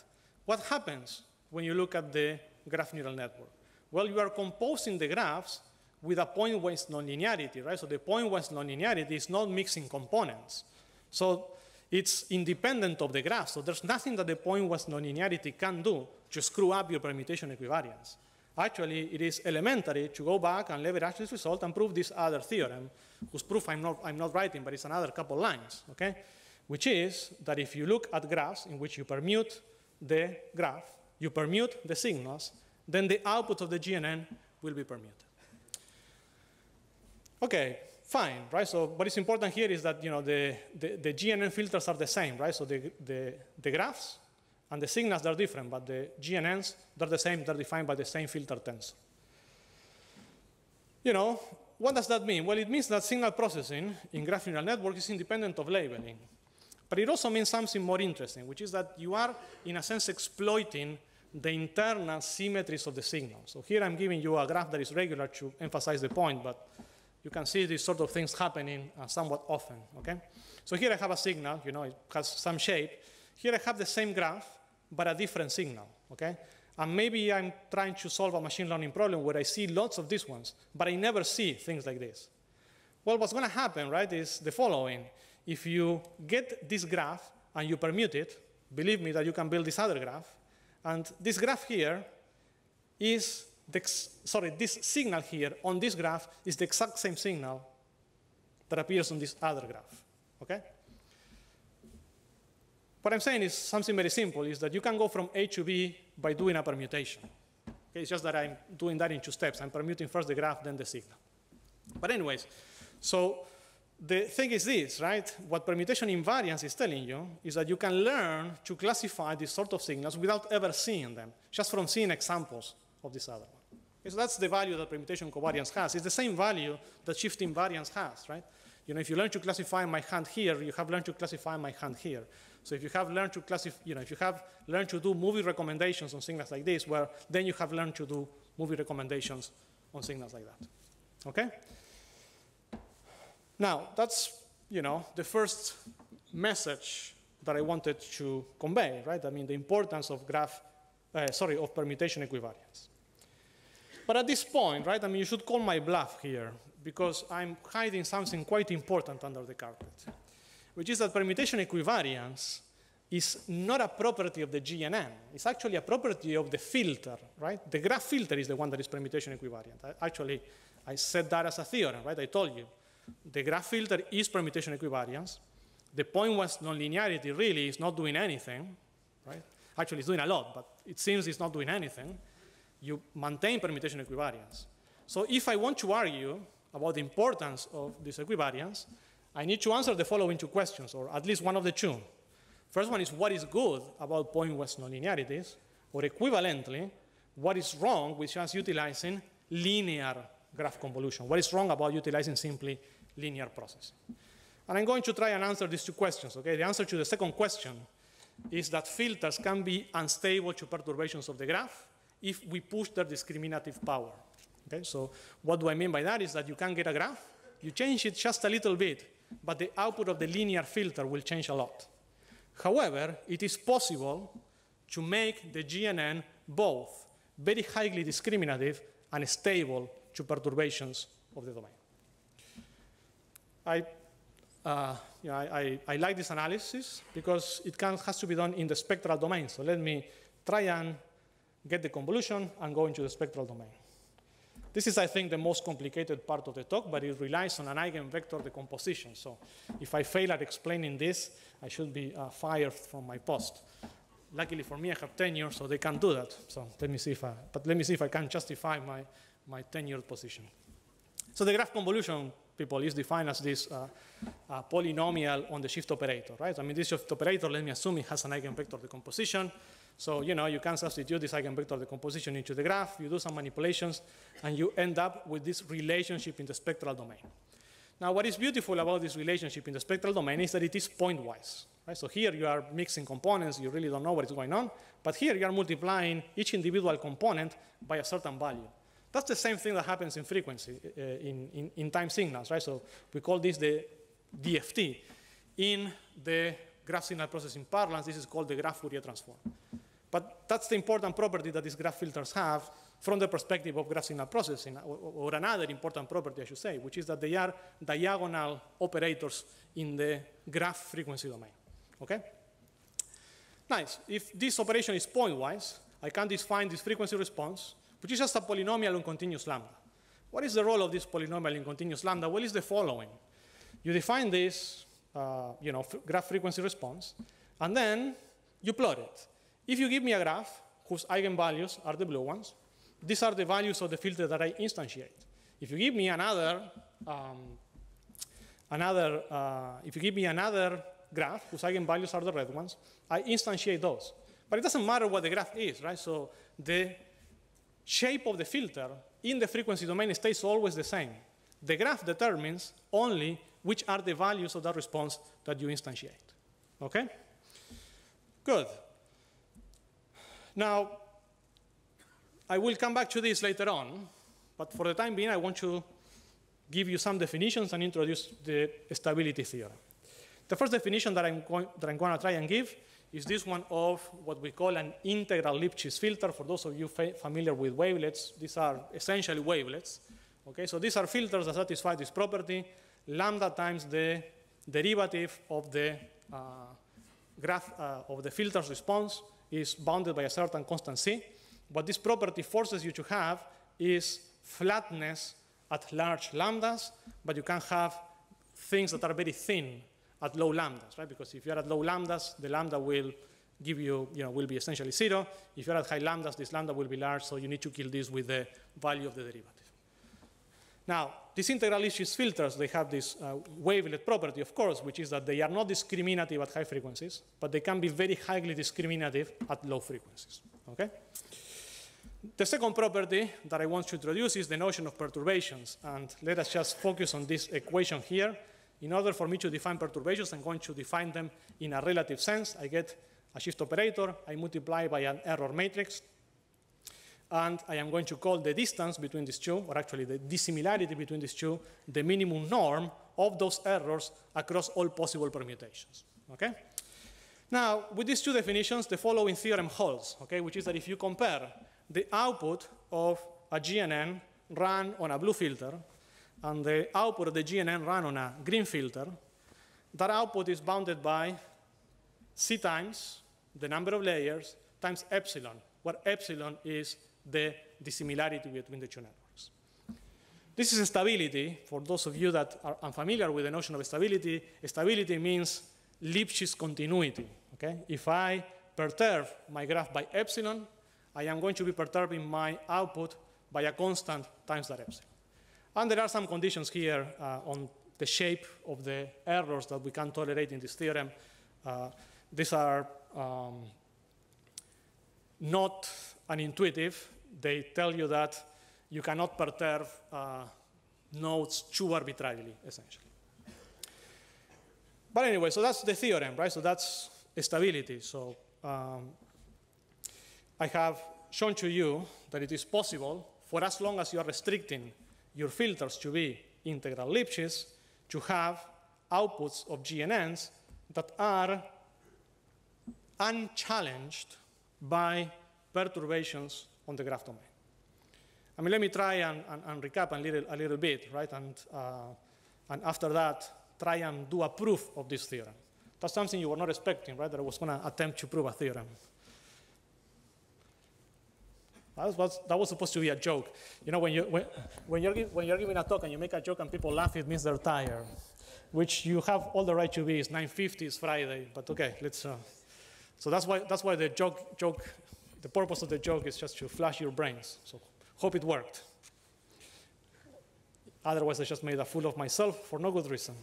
What happens when you look at the graph neural network? Well, you are composing the graphs with a point-wise nonlinearity, right? So the point-wise nonlinearity is not mixing components. So it's independent of the graph. So there's nothing that the point-wise nonlinearity can do to screw up your permutation equivariance. Actually, it is elementary to go back and leverage this result and prove this other theorem, whose proof I'm not, I'm not writing, but it's another couple lines, okay? Which is that if you look at graphs in which you permute the graph, you permute the signals, then the output of the GNN will be permuted. Okay, fine, right? So what is important here is that you know the, the, the GNN filters are the same, right? So the, the, the graphs and the signals are different, but the GNNs, they're the same, they're defined by the same filter tensor. You know, what does that mean? Well, it means that signal processing in graph neural network is independent of labeling. But it also means something more interesting, which is that you are, in a sense, exploiting the internal symmetries of the signal. So here I'm giving you a graph that is regular to emphasize the point, but you can see these sort of things happening uh, somewhat often, okay? So here I have a signal, you know, it has some shape. Here I have the same graph, but a different signal, okay? And maybe I'm trying to solve a machine learning problem where I see lots of these ones, but I never see things like this. Well, what's going to happen, right, is the following. If you get this graph and you permute it, believe me that you can build this other graph, and this graph here is the, sorry, this signal here on this graph is the exact same signal that appears on this other graph, okay? What I'm saying is something very simple, is that you can go from A to B by doing a permutation. Okay, it's just that I'm doing that in two steps. I'm permuting first the graph, then the signal. But anyways, so the thing is this, right? What permutation invariance is telling you is that you can learn to classify these sort of signals without ever seeing them, just from seeing examples of this other one. Okay, so that's the value that permutation covariance has. It's the same value that shift invariance has, right? You know, if you learn to classify my hand here, you have learned to classify my hand here. So if you have learned to classify, you know, if you have learned to do movie recommendations on signals like this, well, then you have learned to do movie recommendations on signals like that. Okay? Now, that's, you know, the first message that I wanted to convey, right? I mean, the importance of graph, uh, sorry, of permutation equivariance. But at this point, right, I mean, you should call my bluff here because I'm hiding something quite important under the carpet, which is that permutation equivariance is not a property of the GNN. It's actually a property of the filter, right? The graph filter is the one that is permutation equivalent. I, actually, I said that as a theorem, right? I told you. The graph filter is permutation equivariance. The point was nonlinearity really is not doing anything, right? Actually, it's doing a lot, but it seems it's not doing anything. You maintain permutation equivariance. So if I want to argue about the importance of this equivariance, I need to answer the following two questions, or at least one of the two. First one is what is good about point West nonlinearities, or equivalently, what is wrong with just utilizing linear graph convolution? What is wrong about utilizing simply linear processing. And I'm going to try and answer these two questions, okay? The answer to the second question is that filters can be unstable to perturbations of the graph if we push their discriminative power, okay? So what do I mean by that is that you can get a graph, you change it just a little bit, but the output of the linear filter will change a lot. However, it is possible to make the GNN both very highly discriminative and stable to perturbations of the domain. I, uh, you know, I, I, I, like this analysis because it can, has to be done in the spectral domain. So let me try and get the convolution and go into the spectral domain. This is, I think, the most complicated part of the talk, but it relies on an eigenvector decomposition. So if I fail at explaining this, I should be uh, fired from my post. Luckily for me, I have tenure, so they can do that. So let me see if I, but let me see if I can justify my, my tenured position. So the graph convolution people is defined as this uh, uh, polynomial on the shift operator, right? I mean, this shift operator, let me assume it has an eigenvector decomposition. So, you know, you can substitute this eigenvector decomposition into the graph, you do some manipulations, and you end up with this relationship in the spectral domain. Now, what is beautiful about this relationship in the spectral domain is that it is point-wise. Right? So here you are mixing components, you really don't know what is going on, but here you are multiplying each individual component by a certain value. That's the same thing that happens in frequency, uh, in, in, in, time signals, right? So we call this the DFT. In the graph signal processing parlance, this is called the graph Fourier transform. But that's the important property that these graph filters have from the perspective of graph signal processing, or, or another important property, I should say, which is that they are diagonal operators in the graph frequency domain, okay? Nice, if this operation is pointwise, I can define this frequency response which is just a polynomial on continuous lambda. What is the role of this polynomial in continuous lambda? Well, it's the following. You define this, uh, you know, graph frequency response, and then you plot it. If you give me a graph whose eigenvalues are the blue ones, these are the values of the filter that I instantiate. If you give me another, um, another uh, if you give me another graph whose eigenvalues are the red ones, I instantiate those. But it doesn't matter what the graph is, right? So the shape of the filter in the frequency domain stays always the same. The graph determines only which are the values of that response that you instantiate. Okay? Good. Now, I will come back to this later on, but for the time being, I want to give you some definitions and introduce the stability theorem. The first definition that I'm, going, that I'm going to try and give is this one of what we call an integral Lipschitz filter. For those of you familiar with wavelets, these are essentially wavelets. Okay, so these are filters that satisfy this property, lambda times the derivative of the uh, graph uh, of the filter's response is bounded by a certain constant c. What this property forces you to have is flatness at large lambdas, but you can have things that are very thin at low lambdas, right? Because if you're at low lambdas, the lambda will give you, you know, will be essentially zero. If you're at high lambdas, this lambda will be large, so you need to kill this with the value of the derivative. Now, these integral issues filters, they have this uh, wavelet property, of course, which is that they are not discriminative at high frequencies, but they can be very highly discriminative at low frequencies, okay? The second property that I want to introduce is the notion of perturbations, and let us just focus on this equation here, in order for me to define perturbations, I'm going to define them in a relative sense. I get a shift operator, I multiply by an error matrix, and I am going to call the distance between these two, or actually the dissimilarity between these two, the minimum norm of those errors across all possible permutations. Okay? Now, with these two definitions, the following theorem holds, okay, which is that if you compare the output of a GNN run on a blue filter and the output of the GNN run on a green filter, that output is bounded by C times the number of layers times epsilon, where epsilon is the dissimilarity between the two networks. This is stability. For those of you that are unfamiliar with the notion of stability, stability means Lipschitz continuity. Okay? If I perturb my graph by epsilon, I am going to be perturbing my output by a constant times that epsilon. And there are some conditions here uh, on the shape of the errors that we can tolerate in this theorem. Uh, these are um, not unintuitive. They tell you that you cannot perturb uh, nodes too arbitrarily, essentially. But anyway, so that's the theorem, right? So that's stability. So um, I have shown to you that it is possible for as long as you are restricting your filters to be integral Lipschitz to have outputs of GNNs that are unchallenged by perturbations on the graph domain. I mean, let me try and, and, and recap a little, a little bit, right? And, uh, and after that, try and do a proof of this theorem. That's something you were not expecting, right? That I was going to attempt to prove a theorem. That was, that was supposed to be a joke. You know, when, you, when, when, you're, when you're giving a talk and you make a joke and people laugh, it means they're tired, which you have all the right to be. It's 9.50, it's Friday, but okay, let's... Uh, so that's why, that's why the joke, joke, the purpose of the joke is just to flash your brains. So hope it worked. Otherwise, I just made a fool of myself for no good reason.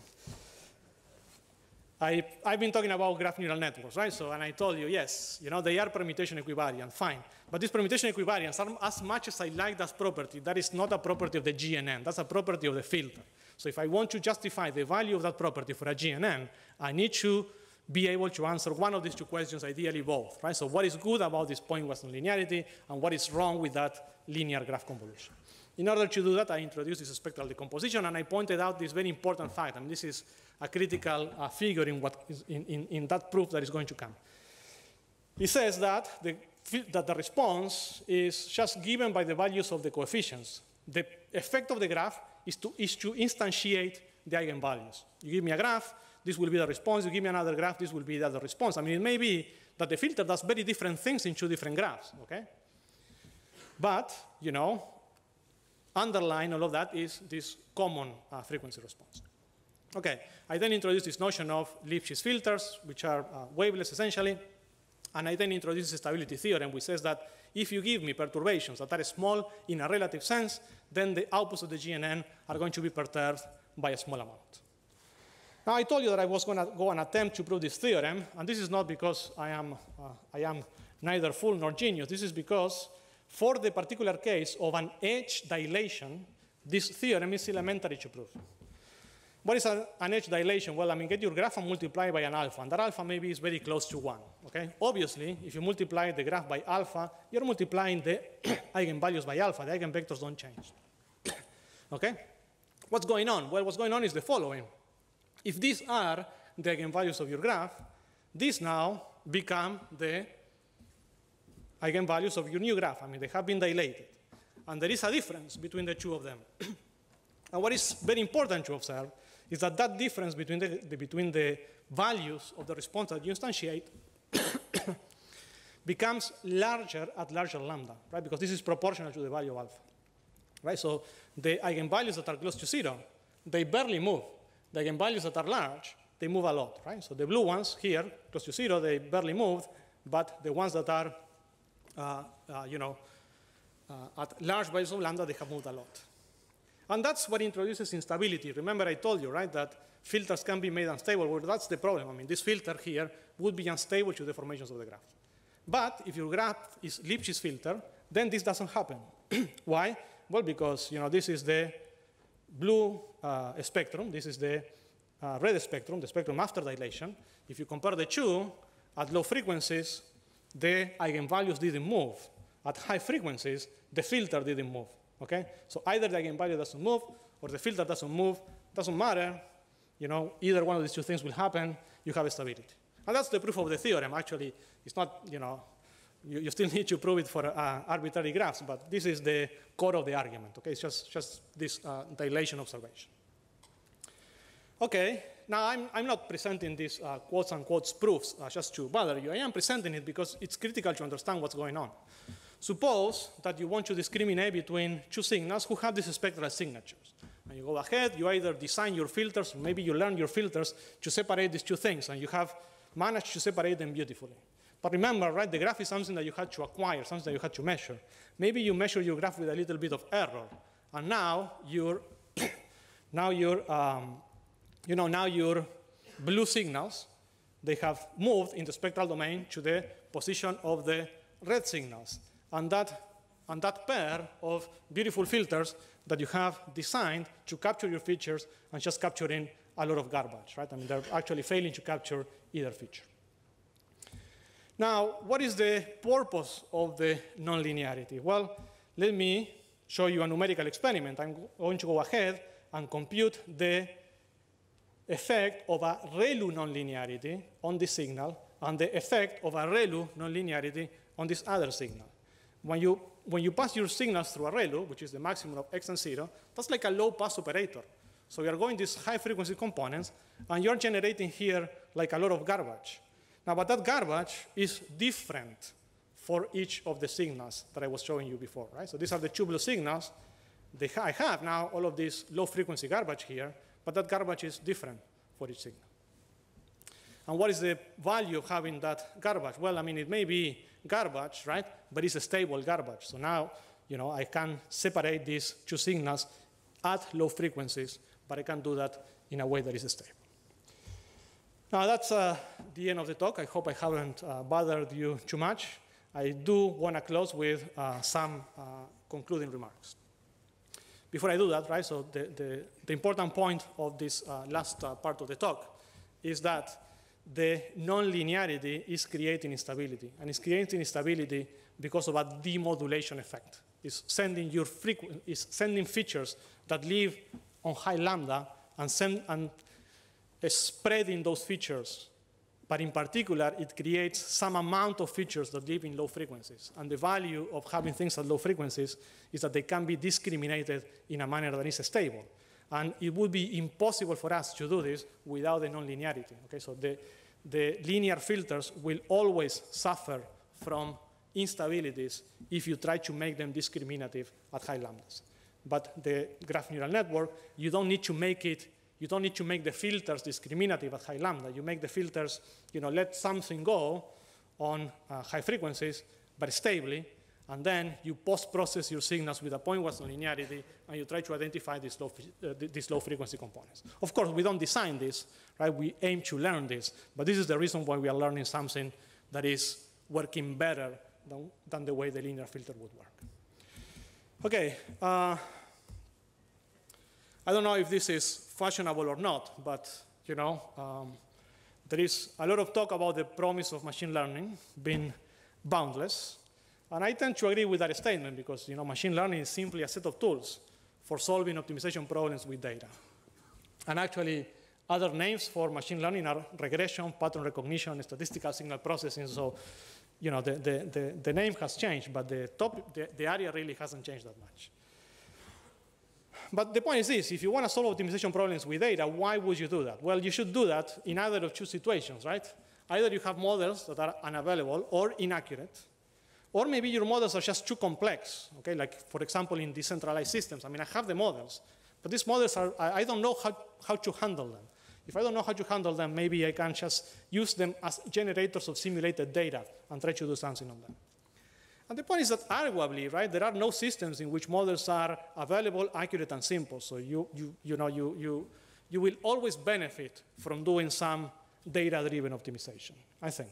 I, have been talking about graph neural networks, right? So, and I told you, yes, you know, they are permutation equivariant, fine. But this permutation equivariance, as much as I like that property, that is not a property of the GNN. That's a property of the filter. So if I want to justify the value of that property for a GNN, I need to be able to answer one of these two questions, ideally both. Right? So what is good about this point Western linearity, and what is wrong with that linear graph convolution? In order to do that, I introduced this spectral decomposition, and I pointed out this very important fact. I mean, this is a critical uh, figure in, what is in, in, in that proof that is going to come. It says that the that the response is just given by the values of the coefficients. The effect of the graph is to, is to instantiate the eigenvalues. You give me a graph, this will be the response. You give me another graph, this will be the other response. I mean, it may be that the filter does very different things in two different graphs, okay? But, you know, underlying all of that is this common uh, frequency response. Okay, I then introduced this notion of Lipschitz filters, which are uh, waveless essentially. And I then introduce stability theorem, which says that if you give me perturbations that are small in a relative sense, then the outputs of the GNN are going to be perturbed by a small amount. Now, I told you that I was going to go and attempt to prove this theorem, and this is not because I am, uh, I am neither fool nor genius. This is because for the particular case of an edge dilation, this theorem is elementary to prove. What is an, an edge dilation? Well, I mean, get your graph and multiply by an alpha, and that alpha maybe is very close to 1, okay? Obviously, if you multiply the graph by alpha, you're multiplying the eigenvalues by alpha. The eigenvectors don't change, okay? What's going on? Well, what's going on is the following. If these are the eigenvalues of your graph, these now become the eigenvalues of your new graph. I mean, they have been dilated. And there is a difference between the two of them. and what is very important to observe is that that difference between the, the between the values of the response that you instantiate becomes larger at larger lambda, right? Because this is proportional to the value of alpha, right? So the eigenvalues that are close to zero, they barely move. The eigenvalues that are large, they move a lot, right? So the blue ones here, close to zero, they barely move, but the ones that are, uh, uh, you know, uh, at large values of lambda, they have moved a lot. And that's what introduces instability. Remember I told you, right, that filters can be made unstable. Well, that's the problem. I mean, this filter here would be unstable to deformations of the graph. But if your graph is Lipschitz filter, then this doesn't happen. Why? Well, because you know this is the blue uh, spectrum. This is the uh, red spectrum, the spectrum after dilation. If you compare the two, at low frequencies, the eigenvalues didn't move. At high frequencies, the filter didn't move. Okay? So either the eigenvalue doesn't move or the filter doesn't move. Doesn't matter. You know, either one of these two things will happen. You have stability. And that's the proof of the theorem, actually. It's not, you know, you, you still need to prove it for uh, arbitrary graphs, but this is the core of the argument, okay? It's just, just this uh, dilation observation. Okay, now I'm, I'm not presenting these uh, quotes and quotes proofs uh, just to bother you. I am presenting it because it's critical to understand what's going on. Suppose that you want to discriminate between two signals who have these spectral signatures. And you go ahead, you either design your filters, or maybe you learn your filters to separate these two things, and you have managed to separate them beautifully. But remember, right, the graph is something that you had to acquire, something that you had to measure. Maybe you measure your graph with a little bit of error, and now your, now your, um, you know, now your blue signals, they have moved in the spectral domain to the position of the red signals and that, and that pair of beautiful filters that you have designed to capture your features and just capturing a lot of garbage, right? I mean, they're actually failing to capture either feature. Now, what is the purpose of the nonlinearity? Well, let me show you a numerical experiment. I'm going to go ahead and compute the effect of a ReLU nonlinearity on this signal and the effect of a ReLU nonlinearity on this other signal. When you, when you pass your signals through a ReLU, which is the maximum of x and 0, that's like a low-pass operator. So you're going these high-frequency components, and you're generating here like a lot of garbage. Now, but that garbage is different for each of the signals that I was showing you before, right? So these are the tubular signals. They ha I have now all of this low-frequency garbage here, but that garbage is different for each signal. And what is the value of having that garbage? Well, I mean, it may be garbage, right? But it's a stable garbage. So now, you know, I can separate these two signals at low frequencies, but I can do that in a way that is stable. Now that's uh, the end of the talk. I hope I haven't uh, bothered you too much. I do want to close with uh, some uh, concluding remarks. Before I do that, right, so the, the, the important point of this uh, last uh, part of the talk is that the nonlinearity is creating instability, and it's creating instability because of a demodulation effect. It's sending, your it's sending features that live on high lambda and, send, and spreading those features. But in particular, it creates some amount of features that live in low frequencies. And the value of having things at low frequencies is that they can be discriminated in a manner that is stable. And it would be impossible for us to do this without the nonlinearity. Okay, so the, the linear filters will always suffer from instabilities if you try to make them discriminative at high lambdas. But the graph neural network, you don't need to make it, you don't need to make the filters discriminative at high lambda. You make the filters, you know, let something go on uh, high frequencies, but stably, and then you post-process your signals with a point-wise nonlinearity, and you try to identify these low, uh, these low frequency components. Of course, we don't design this, right? We aim to learn this, but this is the reason why we are learning something that is working better than, than the way the linear filter would work. Okay, uh, I don't know if this is fashionable or not, but you know, um, there is a lot of talk about the promise of machine learning being boundless, and I tend to agree with that statement because you know, machine learning is simply a set of tools for solving optimization problems with data. And actually, other names for machine learning are regression, pattern recognition, statistical signal processing. So, you know, the, the, the, the name has changed, but the, top, the, the area really hasn't changed that much. But the point is this, if you want to solve optimization problems with data, why would you do that? Well, you should do that in either of two situations, right? Either you have models that are unavailable or inaccurate, or maybe your models are just too complex, okay? Like, for example, in decentralized systems. I mean, I have the models, but these models are, I don't know how, how to handle them. If I don't know how to handle them, maybe I can just use them as generators of simulated data and try to do something on them. And the point is that arguably, right, there are no systems in which models are available, accurate, and simple. So you, you, you know, you, you, you will always benefit from doing some data-driven optimization, I think.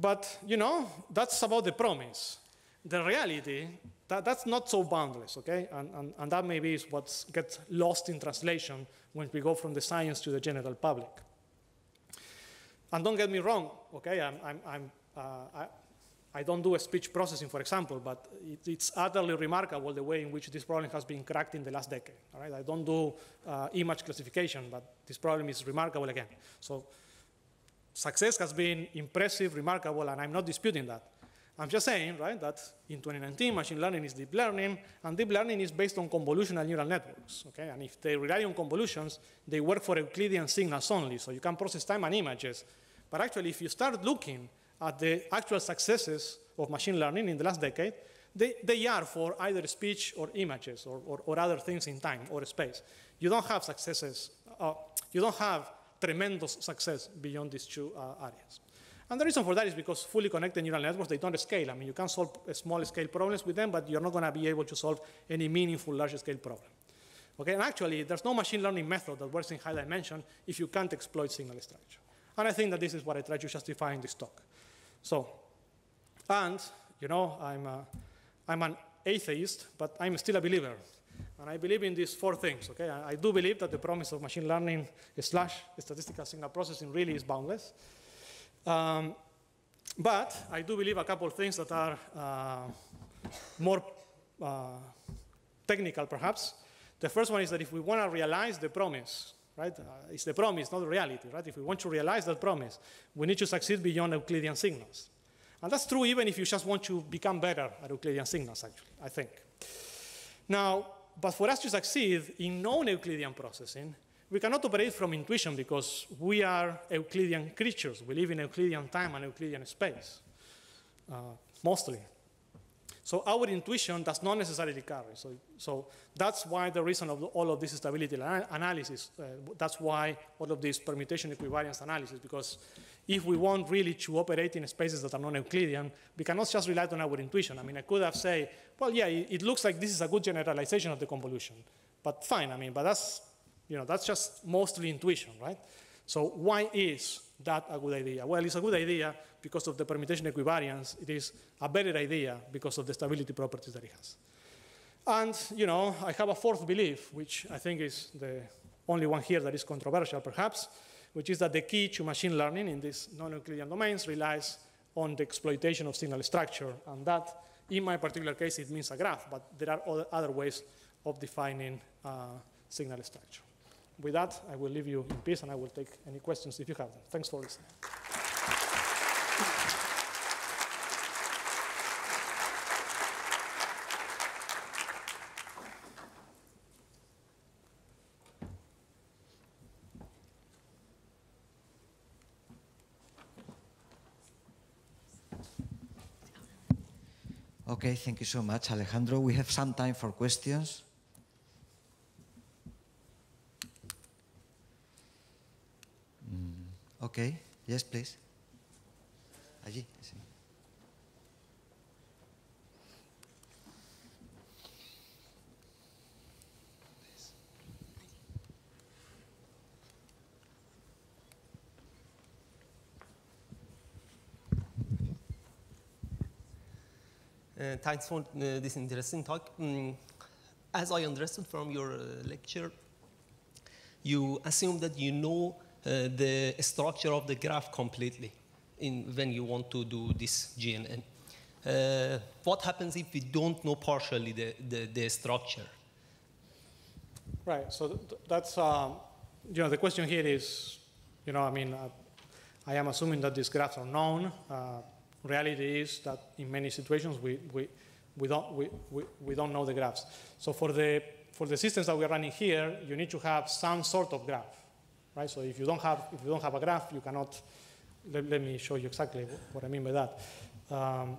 But, you know, that's about the promise. The reality, that, that's not so boundless, okay? And, and, and that maybe is what gets lost in translation when we go from the science to the general public. And don't get me wrong, okay? I'm, I'm, I'm uh, I, I don't do a speech processing, for example, but it, it's utterly remarkable the way in which this problem has been cracked in the last decade. All right? I don't do uh, image classification, but this problem is remarkable again. So success has been impressive, remarkable, and I'm not disputing that. I'm just saying, right, that in 2019, machine learning is deep learning, and deep learning is based on convolutional neural networks, okay? And if they rely on convolutions, they work for Euclidean signals only, so you can process time and images. But actually, if you start looking at the actual successes of machine learning in the last decade, they, they are for either speech or images or, or, or, other things in time or space. You don't have successes, uh, you don't have tremendous success beyond these two uh, areas. And the reason for that is because fully connected neural networks, they don't scale. I mean, you can solve uh, small scale problems with them, but you're not going to be able to solve any meaningful large scale problem. Okay, and actually, there's no machine learning method that works in high dimension if you can't exploit signal structure. And I think that this is what I try to justify in this talk. So, and, you know, I'm, a, I'm an atheist, but I'm still a believer. And I believe in these four things, okay? I, do believe that the promise of machine learning slash statistical signal processing really is boundless. Um, but I do believe a couple of things that are uh, more uh, technical, perhaps. The first one is that if we want to realize the promise, right? Uh, it's the promise, not the reality, right? If we want to realize that promise, we need to succeed beyond Euclidean signals. And that's true even if you just want to become better at Euclidean signals, actually, I think. Now, but for us to succeed in non-Euclidean processing, we cannot operate from intuition because we are Euclidean creatures. We live in Euclidean time and Euclidean space, uh, mostly. So our intuition does not necessarily carry. So, so that's why the reason of all of this stability analysis, uh, that's why all of this permutation equivariance analysis, because if we want really to operate in spaces that are non-Euclidean, we cannot just rely on our intuition. I mean, I could have said, well, yeah, it, it looks like this is a good generalization of the convolution. But fine, I mean, but that's, you know, that's just mostly intuition, right? So why is that a good idea? Well, it's a good idea because of the permutation equivariance. It is a better idea because of the stability properties that it has. And, you know, I have a fourth belief, which I think is the only one here that is controversial, perhaps, which is that the key to machine learning in these non-Euclidean domains relies on the exploitation of signal structure. And that, in my particular case, it means a graph, but there are other ways of defining uh, signal structure. With that, I will leave you in peace, and I will take any questions if you have them. Thanks for listening. Okay, thank you so much, Alejandro. We have some time for questions. Mm, okay, yes, please. Allí, Uh, thanks for uh, this interesting talk. Mm, as I understood from your uh, lecture, you assume that you know the structure of the graph completely in, when you want to do this GNN. Uh, what happens if we don't know partially the, the, the structure? Right, so th that's, um, you know, the question here is, you know, I mean, uh, I am assuming that these graphs are known. Uh, reality is that in many situations we, we, we, don't, we, we, we don't know the graphs. So for the, for the systems that we're running here, you need to have some sort of graph, right? So if you don't have, if you don't have a graph, you cannot, let, let me show you exactly what I mean by that. Um,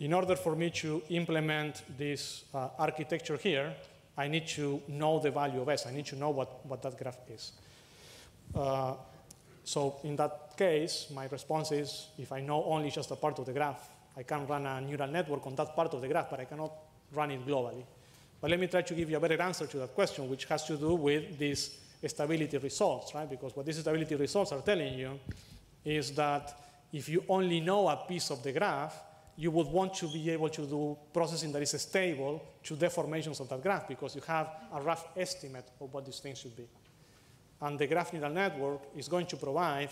in order for me to implement this uh, architecture here, I need to know the value of S. I need to know what, what that graph is. Uh, so in that case, my response is, if I know only just a part of the graph, I can run a neural network on that part of the graph, but I cannot run it globally. But let me try to give you a better answer to that question, which has to do with these stability results, right? Because what these stability results are telling you is that if you only know a piece of the graph, you would want to be able to do processing that is stable to deformations of that graph because you have a rough estimate of what these things should be and the graph neural network is going to provide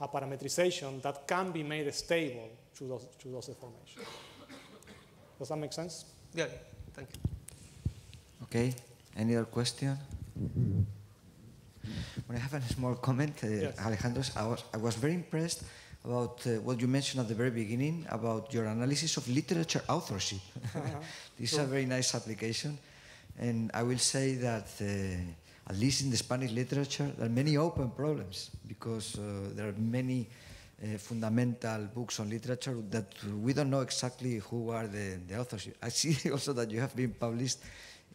a parametrization that can be made stable through those, through those deformations. Does that make sense? Yeah, thank you. Okay, any other question? Well, I have a small comment, uh, yes. Alejandro. I was, I was very impressed about uh, what you mentioned at the very beginning about your analysis of literature authorship. Uh -huh. this sure. is a very nice application, and I will say that uh, at least in the Spanish literature, there are many open problems because uh, there are many uh, fundamental books on literature that we don't know exactly who are the, the authors. I see also that you have been published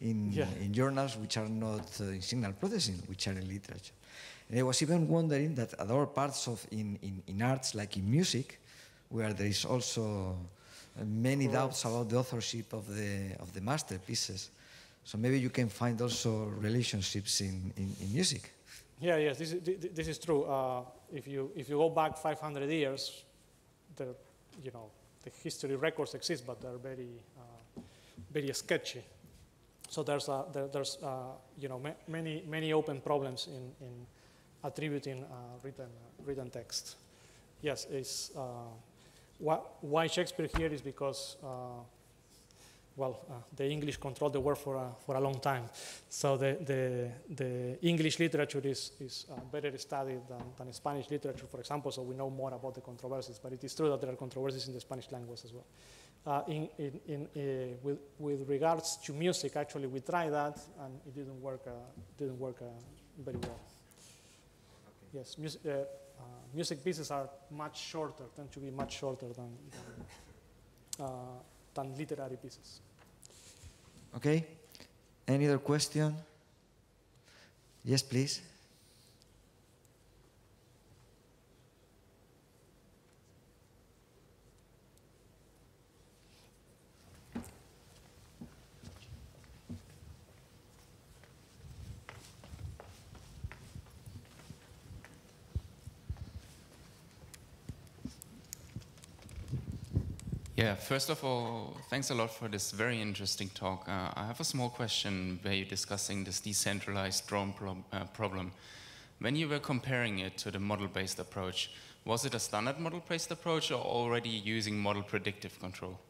in, yeah. in journals which are not uh, in signal processing, which are in literature. And I was even wondering that other parts of in, in, in arts, like in music, where there is also uh, many right. doubts about the authorship of the, of the masterpieces, so maybe you can find also relationships in, in, in music. Yeah, yes, this is, this is true. Uh, if, you, if you go back 500 years, the, you know, the history records exist, but they're very, uh, very sketchy. So there's, a, there, there's uh, you know, ma many, many open problems in, in attributing uh, written, written text. Yes, it's, uh, why, why Shakespeare here is because uh, well, uh, the English controlled the world for, for a long time. So the, the, the English literature is, is uh, better studied than, than Spanish literature, for example, so we know more about the controversies, but it is true that there are controversies in the Spanish language as well. Uh, in, in, in uh, with, with regards to music, actually, we tried that, and it didn't work, uh, didn't work very well. Okay. Yes, music, music pieces are much shorter, tend to be much shorter than, than than literary pieces. Okay? Any other question? Yes, please. Yeah, first of all, thanks a lot for this very interesting talk. Uh, I have a small question where you're discussing this decentralized drone uh, problem. When you were comparing it to the model-based approach, was it a standard model-based approach or already using model predictive control?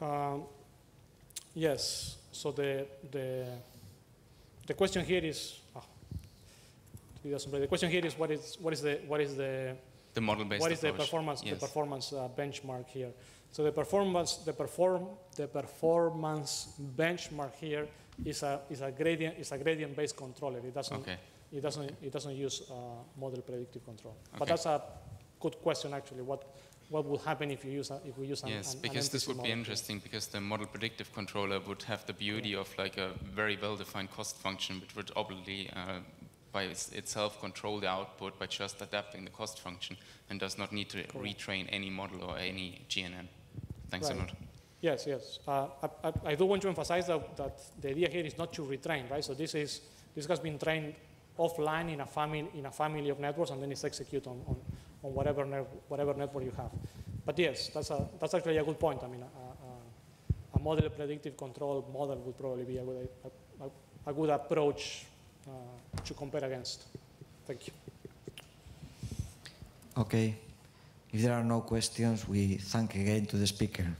Um, yes, so the, the, the question here is, oh, the question here is what is, what is, the, what is the the model-based What is approach. the performance, yes. the performance uh, benchmark here? So the performance, the perform, the performance benchmark here is a is a gradient is a gradient-based controller. It doesn't okay. it doesn't okay. it doesn't use uh, model predictive control. Okay. But that's a good question actually. What what would happen if you use a, if we use yes, an, because an this would be interesting here. because the model predictive controller would have the beauty yeah. of like a very well-defined cost function, which would obviously uh, by itself control the output by just adapting the cost function and does not need to retrain any model or any GNN. Thanks right. a lot. Yes, yes. Uh, I, I, do want to emphasize that, that the idea here is not to retrain, right? So this is this has been trained offline in a family in a family of networks, and then it's executed on, on, on whatever ne whatever network you have. But yes, that's a that's actually a good point. I mean, a, a, a model predictive control model would probably be a good a, a good approach uh, to compare against. Thank you. Okay. If there are no questions, we thank again to the speaker.